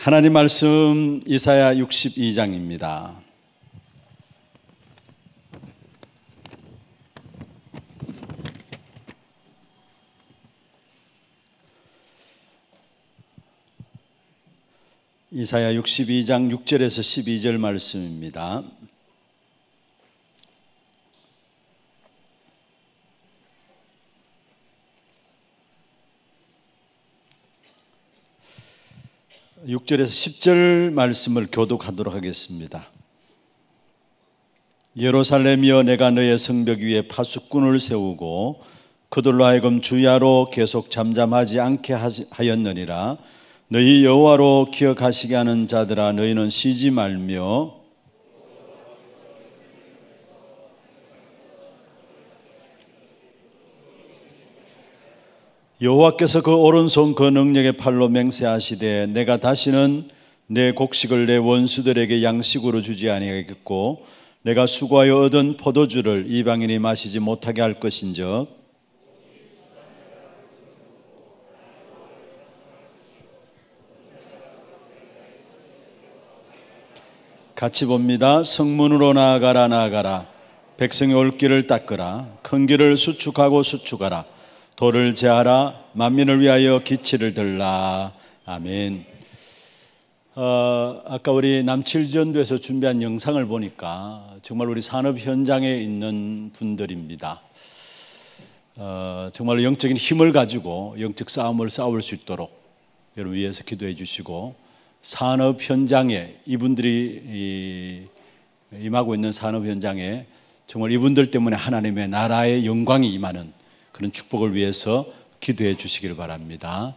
하나님 말씀 이사야 62장입니다. 이사야 62장 6절에서 12절 말씀입니다. 6절에서 10절 말씀을 교독하도록 하겠습니다. 예루살렘이여 내가 너의 성벽 위에 파수꾼을 세우고 그들로 하여금 주야로 계속 잠잠하지 않게 하였느니라 너희 여호와로 기억하시게 하는 자들아 너희는 쉬지 말며 여호와께서 그 오른손 그 능력의 팔로 맹세하시되 내가 다시는 내 곡식을 내 원수들에게 양식으로 주지 아니하겠고 내가 수고하여 얻은 포도주를 이방인이 마시지 못하게 할 것인즉 같이 봅니다. 성문으로 나아가라 나아가라 백성의 올길을 닦으라 큰 길을 수축하고 수축하라 도를 제하라 만민을 위하여 기치를 들라 아멘. 어, 아까 우리 남칠전도에서 준비한 영상을 보니까 정말 우리 산업 현장에 있는 분들입니다. 어, 정말 영적인 힘을 가지고 영적 싸움을 싸울 수 있도록 여러분 위해서 기도해 주시고 산업 현장에 이분들이 임하고 있는 산업 현장에 정말 이분들 때문에 하나님의 나라의 영광이 임하는 그런 축복을 위해서 기도해 주시길 바랍니다.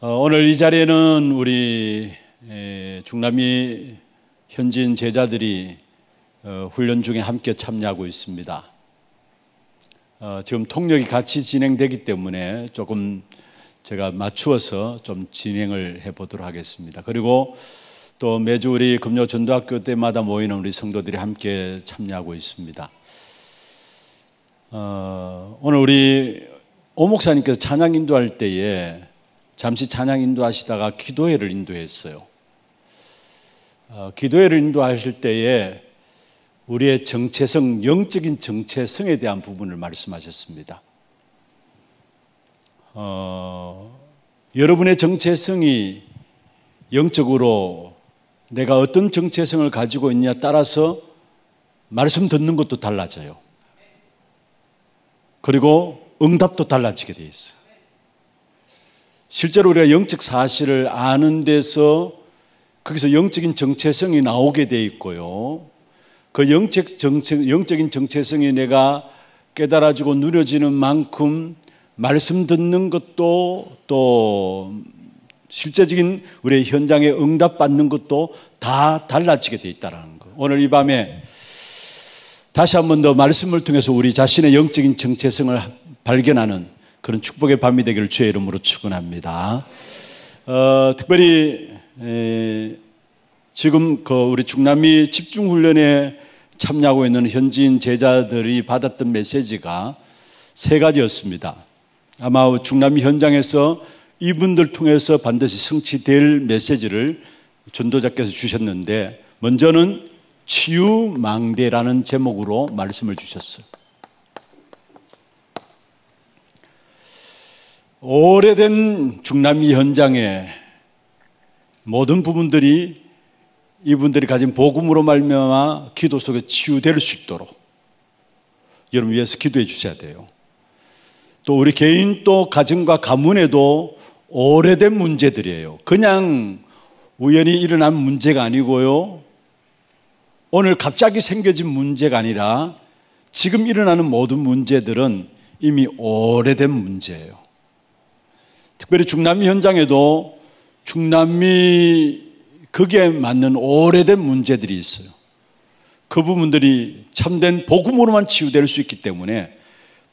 어, 오늘 이 자리에는 우리 중남미 현지인 제자들이 어, 훈련 중에 함께 참여하고 있습니다. 어, 지금 통역이 같이 진행되기 때문에 조금 제가 맞추어서 좀 진행을 해보도록 하겠습니다. 그리고 또 매주 우리 금요 전도학교 때마다 모이는 우리 성도들이 함께 참여하고 있습니다. 어, 오늘 우리 오 목사님께서 찬양 인도할 때에 잠시 찬양 인도하시다가 기도회를 인도했어요. 어, 기도회를 인도하실 때에 우리의 정체성, 영적인 정체성에 대한 부분을 말씀하셨습니다. 어, 여러분의 정체성이 영적으로 내가 어떤 정체성을 가지고 있냐 에 따라서 말씀 듣는 것도 달라져요. 그리고 응답도 달라지게 돼있어 실제로 우리가 영적 사실을 아는 데서 거기서 영적인 정체성이 나오게 돼 있고요. 그 영적 정체, 영적인 정체성이 내가 깨달아지고 누려지는 만큼 말씀 듣는 것도 또 실제적인 우리의 현장에 응답받는 것도 다 달라지게 돼 있다라는 거. 오늘 이 밤에 다시 한 번 더 말씀을 통해서 우리 자신의 영적인 정체성을 발견하는 그런 축복의 밤이 되기를 주의 이름으로 축원합니다. 어, 특별히 에, 지금 그 우리 중남미 집중 훈련에 참여하고 있는 현지인 제자들이 받았던 메시지가 세 가지였습니다. 아마 중남미 현장에서 이분들 통해서 반드시 성취될 메시지를 전도자께서 주셨는데 먼저는 치유망대라는 제목으로 말씀을 주셨어요. 오래된 중남미 현장의 모든 부분들이 이분들이 가진 복음으로 말미암아 기도 속에 치유될 수 있도록 여러분 위해서 기도해 주셔야 돼요. 또 우리 개인 또 가정과 가문에도 오래된 문제들이에요. 그냥 우연히 일어난 문제가 아니고요. 오늘 갑자기 생겨진 문제가 아니라 지금 일어나는 모든 문제들은 이미 오래된 문제예요. 특별히 중남미 현장에도 중남미 그게 맞는 오래된 문제들이 있어요. 그 부분들이 참된 복음으로만 치유될 수 있기 때문에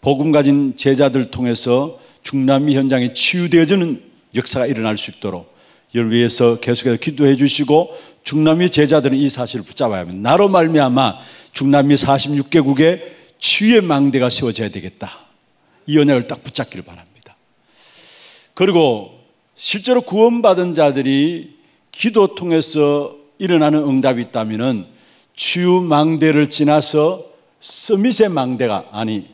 복음 가진 제자들 통해서 중남미 현장에 치유되어지는 역사가 일어날 수 있도록 여러분 위해서 계속해서 기도해 주시고 중남미 제자들은 이 사실을 붙잡아야 합니다. 나로 말미암아 중남미 46개국에 치유의 망대가 세워져야 되겠다. 이 언약을 딱 붙잡기를 바랍니다. 그리고 실제로 구원받은 자들이 기도 통해서 일어나는 응답이 있다면 치유 망대를 지나서 서밋의 망대가 아니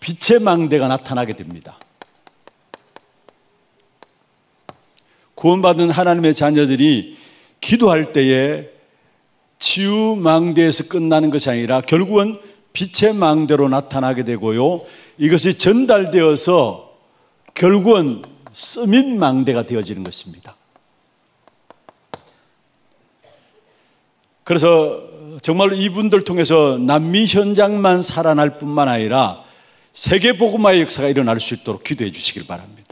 빛의 망대가 나타나게 됩니다. 구원받은 하나님의 자녀들이 기도할 때에 치유 망대에서 끝나는 것이 아니라 결국은 빛의 망대로 나타나게 되고요. 이것이 전달되어서 결국은 쓰민 망대가 되어지는 것입니다. 그래서 정말로 이분들 통해서 남미 현장만 살아날 뿐만 아니라 세계 복음화의 역사가 일어날 수 있도록 기도해 주시길 바랍니다.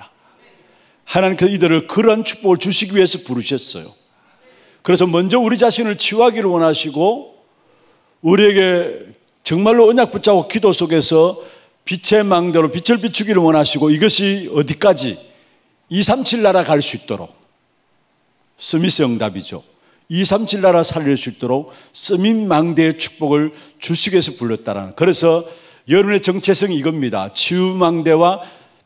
하나님께서 이들을 그런 축복을 주시기 위해서 부르셨어요. 그래서 먼저 우리 자신을 치유하기를 원하시고 우리에게 정말로 언약 붙잡고 기도 속에서 빛의 망대로 빛을 비추기를 원하시고 이것이 어디까지 237 나라 갈 수 있도록 스미스 응답이죠. 237 나라 살릴 수 있도록 스민 망대의 축복을 주식에서 불렀다라는. 그래서 여론의 정체성이 이겁니다. 치유 망대와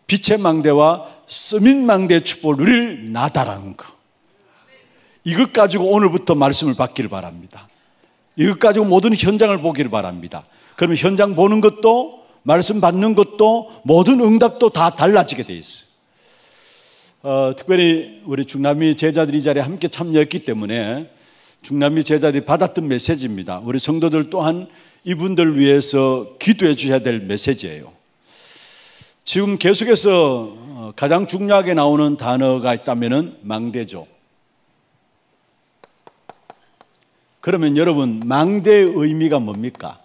빛의 망대와 쓰민 망대의 축복을 누릴 나다라는 거. 이것 가지고 오늘부터 말씀을 받기를 바랍니다. 이것 가지고 모든 현장을 보기를 바랍니다. 그러면 현장 보는 것도 말씀 받는 것도 모든 응답도 다 달라지게 돼 있어요. 어, 특별히 우리 중남미 제자들이 자리에 함께 참여했기 때문에 중남미 제자들이 받았던 메시지입니다. 우리 성도들 또한 이분들 위해서 기도해 주셔야 될 메시지예요. 지금 계속해서 어, 가장 중요하게 나오는 단어가 있다면 망대죠. 그러면 여러분 망대의 의미가 뭡니까?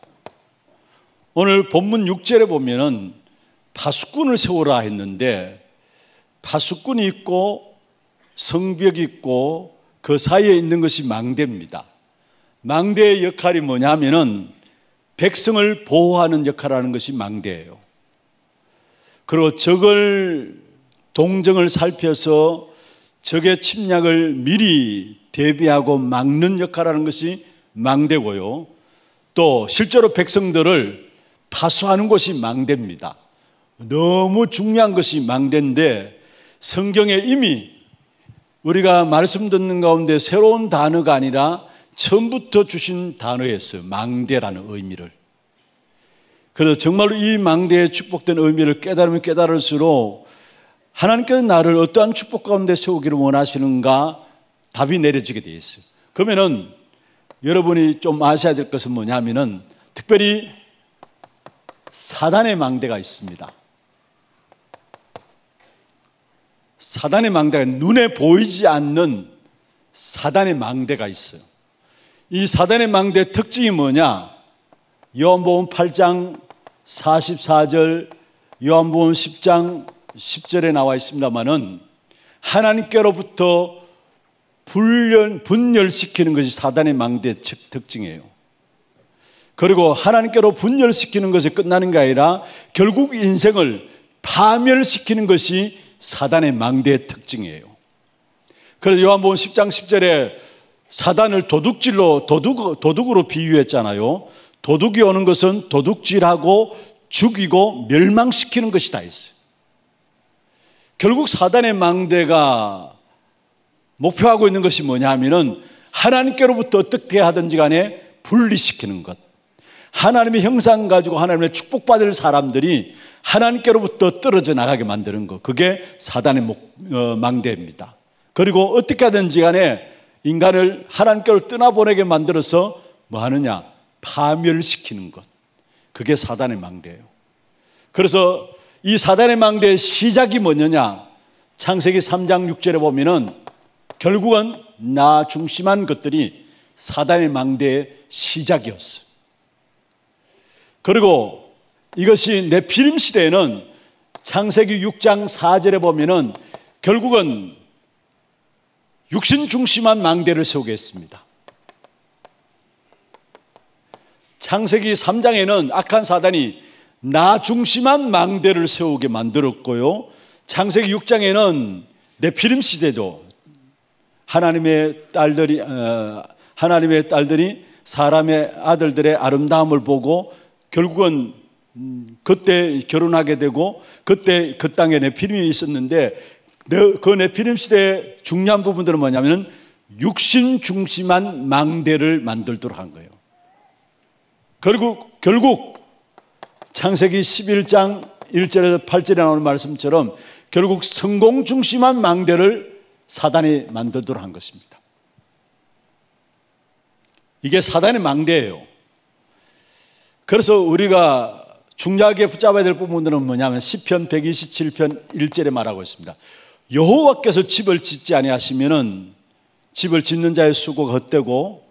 오늘 본문 6절에 보면 파수꾼을 세우라 했는데 파수꾼이 있고 성벽이 있고 그 사이에 있는 것이 망대입니다. 망대의 역할이 뭐냐면은 백성을 보호하는 역할하는 것이 망대예요. 그리고 적을 동정을 살펴서 적의 침략을 미리 대비하고 막는 역할하는 것이 망대고요. 또 실제로 백성들을 파수하는 것이 망대입니다. 너무 중요한 것이 망대인데 성경에 이미 우리가 말씀 듣는 가운데 새로운 단어가 아니라 처음부터 주신 단어였어요. 망대라는 의미를. 그래서 정말로 이 망대의 축복된 의미를 깨달으면 깨달을수록 하나님께서 나를 어떠한 축복 가운데 세우기를 원하시는가 답이 내려지게 되어 있어요. 그러면은 여러분이 좀 아셔야 될 것은 뭐냐면은 특별히 사단의 망대가 있습니다. 사단의 망대가 눈에 보이지 않는 사단의 망대가 있어요. 이 사단의 망대의 특징이 뭐냐? 요한복음 8장 44절 요한복음 10장 10절에 나와 있습니다만은 하나님께로부터 분열, 분열시키는 것이 사단의 망대 특징이에요. 그리고 하나님께로 분열시키는 것이 끝나는 게 아니라 결국 인생을 파멸시키는 것이 사단의 망대의 특징이에요. 그래서 요한복음 10장 10절에 사단을 도둑질로 도둑, 도둑으로 비유했잖아요. 도둑이 오는 것은 도둑질하고 죽이고 멸망시키는 것이다 했어요. 결국 사단의 망대가 목표하고 있는 것이 뭐냐 하면은 하나님께로부터 어떻게 하든지 간에 분리시키는 것. 하나님의 형상 가지고 하나님의 축복받을 사람들이 하나님께로부터 떨어져 나가게 만드는 것. 그게 사단의 목, 어, 망대입니다. 그리고 어떻게 하든지 간에 인간을 하나님께로 떠나보내게 만들어서 뭐 하느냐? 파멸시키는 것. 그게 사단의 망대예요. 그래서 이 사단의 망대의 시작이 뭐냐? 창세기 3장 6절에 보면은 결국은 나 중심한 것들이 사단의 망대의 시작이었어. 그리고 이것이 내피림 시대에는 창세기 6장 4절에 보면은 결국은 육신 중심한 망대를 세우게 했습니다. 창세기 3장에는 악한 사단이 나 중심한 망대를 세우게 만들었고요. 창세기 6장에는 네피림 시대죠. 하나님의 딸들이 어, 하나님의 딸들이 사람의 아들들의 아름다움을 보고 결국은 음, 그때 결혼하게 되고 그때 그 땅에 네피림이 있었는데 그 네피림 시대의 중요한 부분들은 뭐냐면 육신 중심한 망대를 만들도록 한 거예요. 결국, 결국 창세기 11장 1절에서 8절에 나오는 말씀처럼 결국 성공 중심한 망대를 사단이 만들도록 한 것입니다. 이게 사단의 망대예요. 그래서 우리가 중요하게 붙잡아야 될 부분들은 뭐냐면 시편 127편 1절에 말하고 있습니다. 여호와께서 집을 짓지 아니하시면은 집을 짓는 자의 수고가 헛되고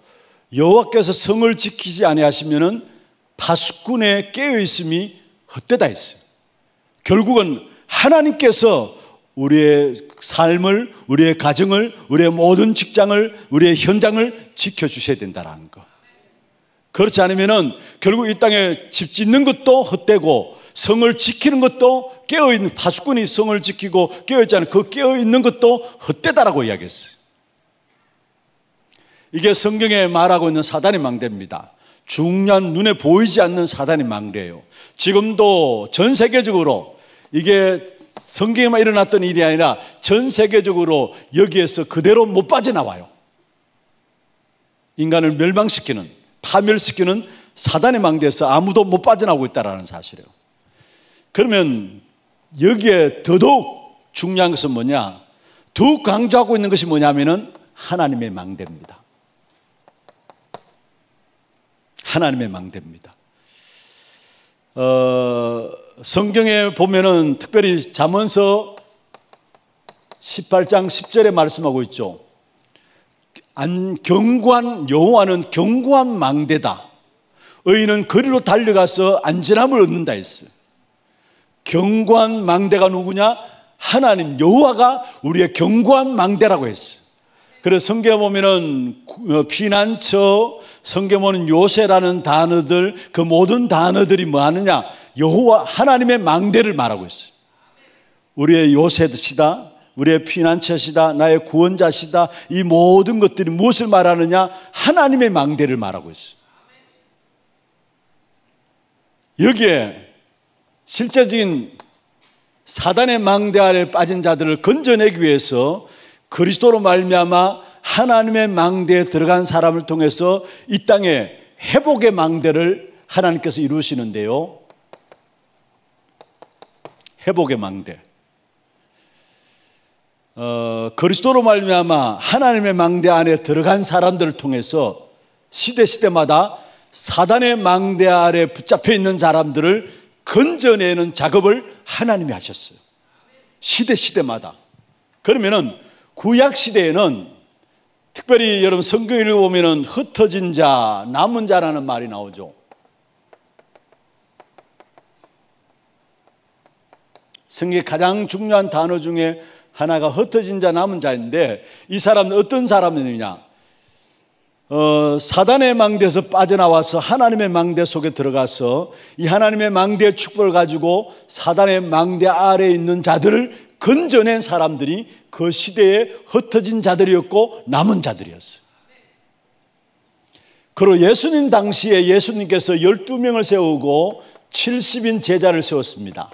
여호와께서 성을 지키지 아니하시면은 파수꾼의 깨어 있음이 헛되다 했어요. 결국은 하나님께서 우리의 삶을, 우리의 가정을, 우리의 모든 직장을, 우리의 현장을 지켜주셔야 된다라는 것. 그렇지 않으면은 결국 이 땅에 집 짓는 것도 헛되고 성을 지키는 것도 깨어있는, 파수꾼이 성을 지키고 깨어있지 않은 그 깨어있는 것도 헛되다라고 이야기했어요. 이게 성경에 말하고 있는 사단의 망대입니다. 중요 눈에 보이지 않는 사단의 망대예요. 지금도 전 세계적으로 이게 성경에만 일어났던 일이 아니라 전 세계적으로 여기에서 그대로 못 빠져나와요. 인간을 멸망시키는, 파멸시키는 사단의 망대에서 아무도 못 빠져나오고 있다는 사실이에요. 그러면 여기에 더더욱 중요한 것은 뭐냐? 더욱 강조하고 있는 것이 뭐냐면은 하나님의 망대입니다. 하나님의 망대입니다. 어, 성경에 보면은 특별히 잠언서 18장 10절에 말씀하고 있죠. 안 경고한 여호와는 경고한 망대다. 의인은 거리로 달려가서 안전함을 얻는다 했어요. 경고한 망대가 누구냐? 하나님 여호와가 우리의 경고한 망대라고 했어요. 그래서 성경 보면은 어, 피난처, 성경 보면 요새라는 단어들 그 모든 단어들이 뭐 하느냐? 여호와 하나님의 망대를 말하고 있어요. 우리의 요새시다. 우리의 피난처시다. 나의 구원자시다. 이 모든 것들이 무엇을 말하느냐? 하나님의 망대를 말하고 있어요. 여기에 실제적인 사단의 망대 아래 빠진 자들을 건져내기 위해서 그리스도로 말미암아 하나님의 망대에 들어간 사람을 통해서 이 땅에 회복의 망대를 하나님께서 이루시는데요. 회복의 망대. 어, 그리스도로 말미암아 하나님의 망대 안에 들어간 사람들을 통해서 시대 시대마다 사단의 망대 아래 붙잡혀 있는 사람들을 건져내는 작업을 하나님이 하셨어요. 시대 시대마다. 그러면은 구약 시대에는 특별히 여러분 성경을 보면 흩어진 자, 남은 자라는 말이 나오죠. 성경의 가장 중요한 단어 중에 하나가 흩어진 자, 남은 자인데 이 사람은 어떤 사람이냐? 어, 사단의 망대에서 빠져나와서 하나님의 망대 속에 들어가서 이 하나님의 망대의 축복을 가지고 사단의 망대 아래에 있는 자들을 건져낸 사람들이 그 시대에 흩어진 자들이었고 남은 자들이었어요. 그리고 예수님 당시에 예수님께서 12명을 세우고 70인 제자를 세웠습니다.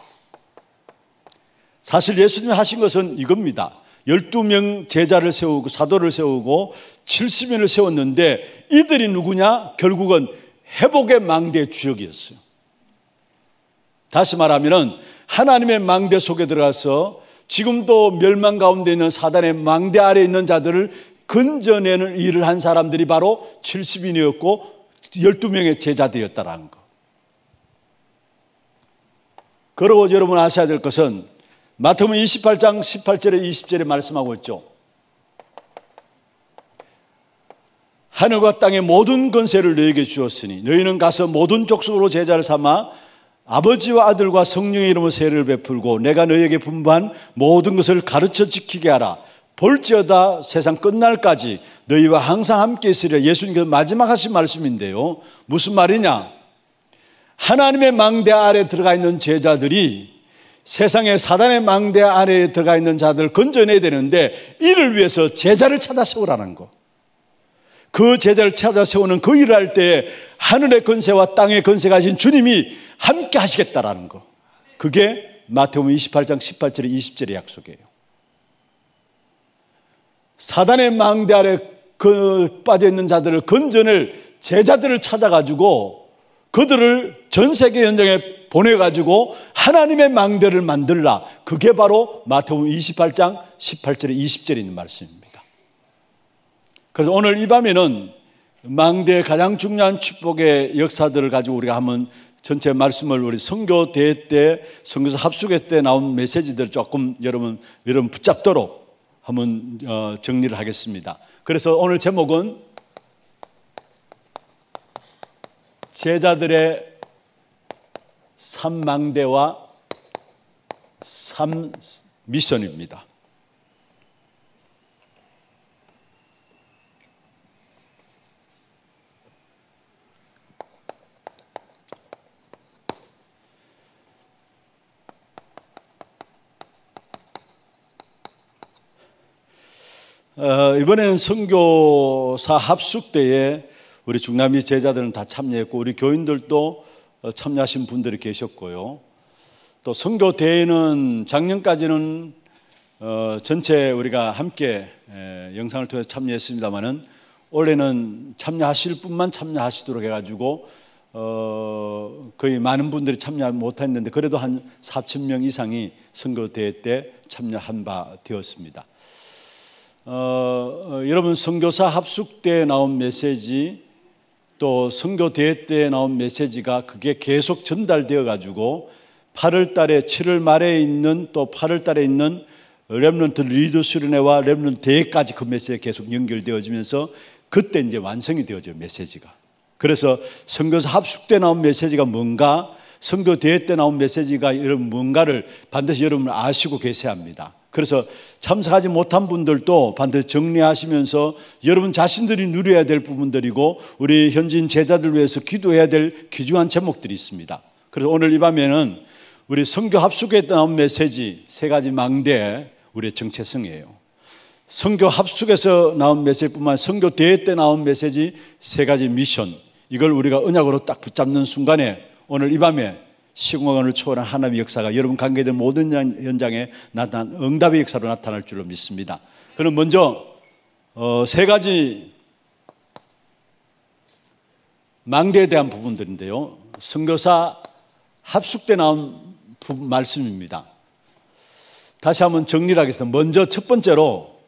사실 예수님 하신 것은 이겁니다. 12명 제자를 세우고 사도를 세우고 70인을 세웠는데 이들이 누구냐? 결국은 회복의 망대 주역이었어요. 다시 말하면 하나님의 망대 속에 들어가서 지금도 멸망 가운데 있는 사단의 망대 아래 있는 자들을 근전에는 일을 한 사람들이 바로 70인이었고 12명의 제자되었다라는 것. 그러고 여러분 아셔야 될 것은 마태복음 28장 18절에 20절에 말씀하고 있죠. 하늘과 땅의 모든 권세를 너희에게 주었으니 너희는 가서 모든 족속으로 제자를 삼아 아버지와 아들과 성령의 이름으로 세를 베풀고 내가 너에게 분부한 모든 것을 가르쳐 지키게 하라. 볼지어다 세상 끝날까지 너희와 항상 함께 있으려 예수님께서 마지막 하신 말씀인데요. 무슨 말이냐? 하나님의 망대 아래 들어가 있는 제자들이 세상의 사단의 망대 아래에 들어가 있는 자들 건져내야 되는데 이를 위해서 제자를 찾아 세우라는 거. 그 제자를 찾아 세우는 그 일을 할 때에 하늘의 권세와 땅의 권세가 하신 주님이 함께 하시겠다라는 거. 그게 마태복음 28장 18절에 20절의 약속이에요. 사단의 망대 아래 그 빠져 있는 자들을 건전을 제자들을 찾아가지고 그들을 전 세계 현장에 보내가지고 하나님의 망대를 만들라. 그게 바로 마태복음 28장 18절에 20절에 있는 말씀입니다. 그래서 오늘 이 밤에는 망대의 가장 중요한 축복의 역사들을 가지고 우리가 한번 전체 말씀을 우리 성교 대회 때, 성교사 합숙회 때 나온 메시지들 조금 여러분, 여러분 붙잡도록 한번 어, 정리를 하겠습니다. 그래서 오늘 제목은 제자들의 삼망대와 삼미션입니다. 이번에는 선교사 합숙 때에 우리 중남미 제자들은 다 참여했고 우리 교인들도 참여하신 분들이 계셨고요. 또 선교 대회는 작년까지는 어, 전체 우리가 함께 영상을 통해 참여했습니다만은 올해는 참여하실 분만 참여하시도록 해가지고 어, 거의 많은 분들이 참여 못했는데 그래도 한 4천 명 이상이 선거 대회 때 참여한 바 되었습니다. 어, 어, 여러분 선교사 합숙 때 나온 메시지 또 선교 대회 때 나온 메시지가 그게 계속 전달되어 가지고 8월 달에 7월 말에 있는 또 8월 달에 있는 렘런트 리더 수련회와 렘런트 대회까지 그 메시지 가 계속 연결되어지면서 그때 이제 완성이 되어져요 메시지가 그래서 선교사 합숙 때 나온 메시지가 뭔가 선교 대회 때 나온 메시지가 여러분 뭔가를 반드시 여러분 아시고 계셔야 합니다. 그래서 참석하지 못한 분들도 반드시 정리하시면서 여러분 자신들이 누려야 될 부분들이고 우리 현지인 제자들 위해서 기도해야 될 귀중한 제목들이 있습니다. 그래서 오늘 이 밤에는 우리 성교 합숙에 나온 메시지 세 가지 망대 우리의 정체성이에요. 성교 합숙에서 나온 메시지뿐만 아니라 성교 대회 때 나온 메시지 세 가지 미션 이걸 우리가 언약으로 딱 붙잡는 순간에 오늘 이 밤에 시공간을 초월한 하나님의 역사가 여러분 관계된 모든 현장에 나타난 응답의 역사로 나타날 줄로 믿습니다. 그럼 먼저 어, 세 가지 망대에 대한 부분들인데요. 선교사 합숙 때 나온 부, 말씀입니다. 다시 한번 정리를 하겠습니다. 먼저 첫 번째로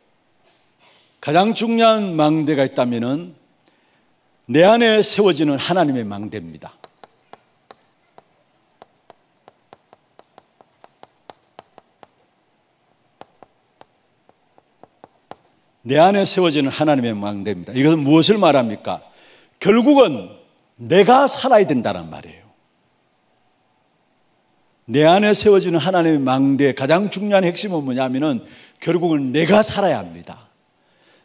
가장 중요한 망대가 있다면내 안에 세워지는 하나님의 망대입니다. 내 안에 세워지는 하나님의 망대입니다. 이것은 무엇을 말합니까? 결국은 내가 살아야 된다는 말이에요. 내 안에 세워지는 하나님의 망대의 가장 중요한 핵심은 뭐냐면은 결국은 내가 살아야 합니다.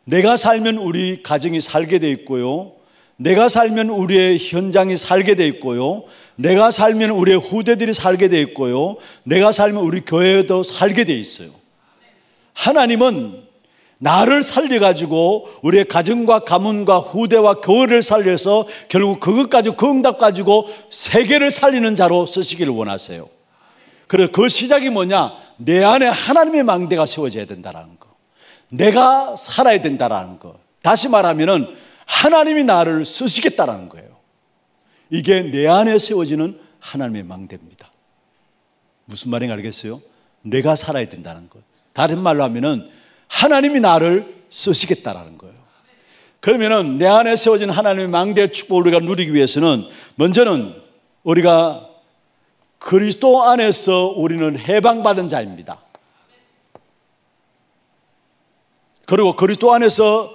내가 살면 우리 가정이 살게 돼 있고요. 내가 살면 우리의 현장이 살게 돼 있고요. 내가 살면 우리의 후대들이 살게 돼 있고요. 내가 살면 우리 교회도 살게 돼 있어요. 하나님은 나를 살려가지고 우리의 가정과 가문과 후대와 교회를 살려서 결국 그것까지 그 응답 가지고 세계를 살리는 자로 쓰시기를 원하세요. 그래서 그 시작이 뭐냐? 내 안에 하나님의 망대가 세워져야 된다라는 거. 내가 살아야 된다라는 거. 다시 말하면은 하나님이 나를 쓰시겠다라는 거예요. 이게 내 안에 세워지는 하나님의 망대입니다. 무슨 말인지 알겠어요? 내가 살아야 된다는 것. 다른 말로 하면은 하나님이 나를 쓰시겠다라는 거예요. 그러면은 내 안에 세워진 하나님의 망대 축복을 우리가 누리기 위해서는 먼저는 우리가 그리스도 안에서 우리는 해방받은 자입니다. 그리고 그리스도 안에서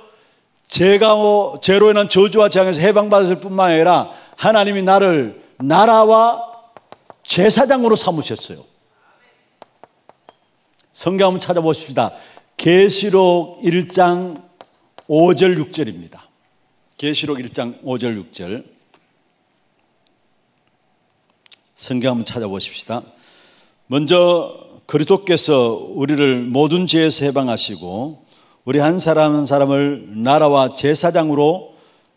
제가 제로 인한 저주와 재앙에서 해방받을 뿐만 아니라 하나님이 나를 나라와 제사장으로 삼으셨어요. 성경 한번 찾아보십시다. 계시록 1장 5절 6절입니다. 계시록 1장 5절 6절. 성경 한번 찾아보십시다. 먼저 그리스도께서 우리를 모든 죄에서 해방하시고 우리 한 사람 한 사람을 나라와 제사장으로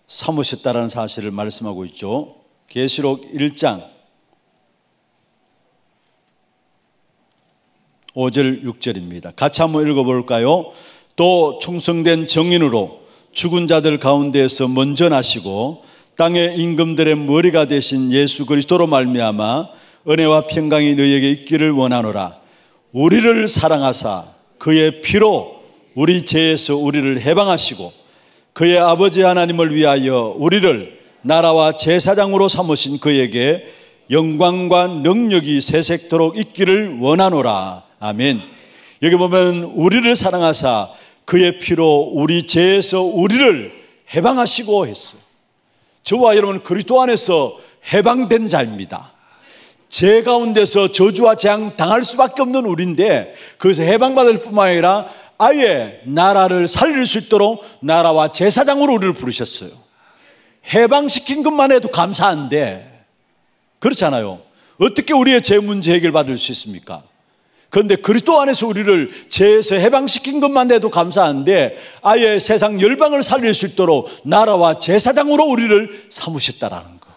삼으셨다라는 사실을 말씀하고 있죠. 계시록 1장 5절 6절입니다. 같이 한번 읽어볼까요? 또 충성된 정인으로 죽은 자들 가운데에서 먼저 나시고 땅의 임금들의 머리가 되신 예수 그리스도로 말미암아 은혜와 평강이 너희에게 있기를 원하노라. 우리를 사랑하사 그의 피로 우리 죄에서 우리를 해방하시고 그의 아버지 하나님을 위하여 우리를 나라와 제사장으로 삼으신 그에게 영광과 능력이 새색도록 있기를 원하노라. 아멘. 여기 보면 우리를 사랑하사 그의 피로 우리 죄에서 우리를 해방하시고 했어 저와 여러분 그리스도 안에서 해방된 자입니다. 죄 가운데서 저주와 재앙 당할 수밖에 없는 우리인데 그래서 해방받을 뿐만 아니라 아예 나라를 살릴 수 있도록 나라와 제사장으로 우리를 부르셨어요. 해방시킨 것만 해도 감사한데 그렇잖아요. 어떻게 우리의 죄 문제 해결받을 수 있습니까? 그런데 그리스도 안에서 우리를 죄에서 해방시킨 것만 해도 감사한데 아예 세상 열방을 살릴 수 있도록 나라와 제사장으로 우리를 삼으셨다라는 것.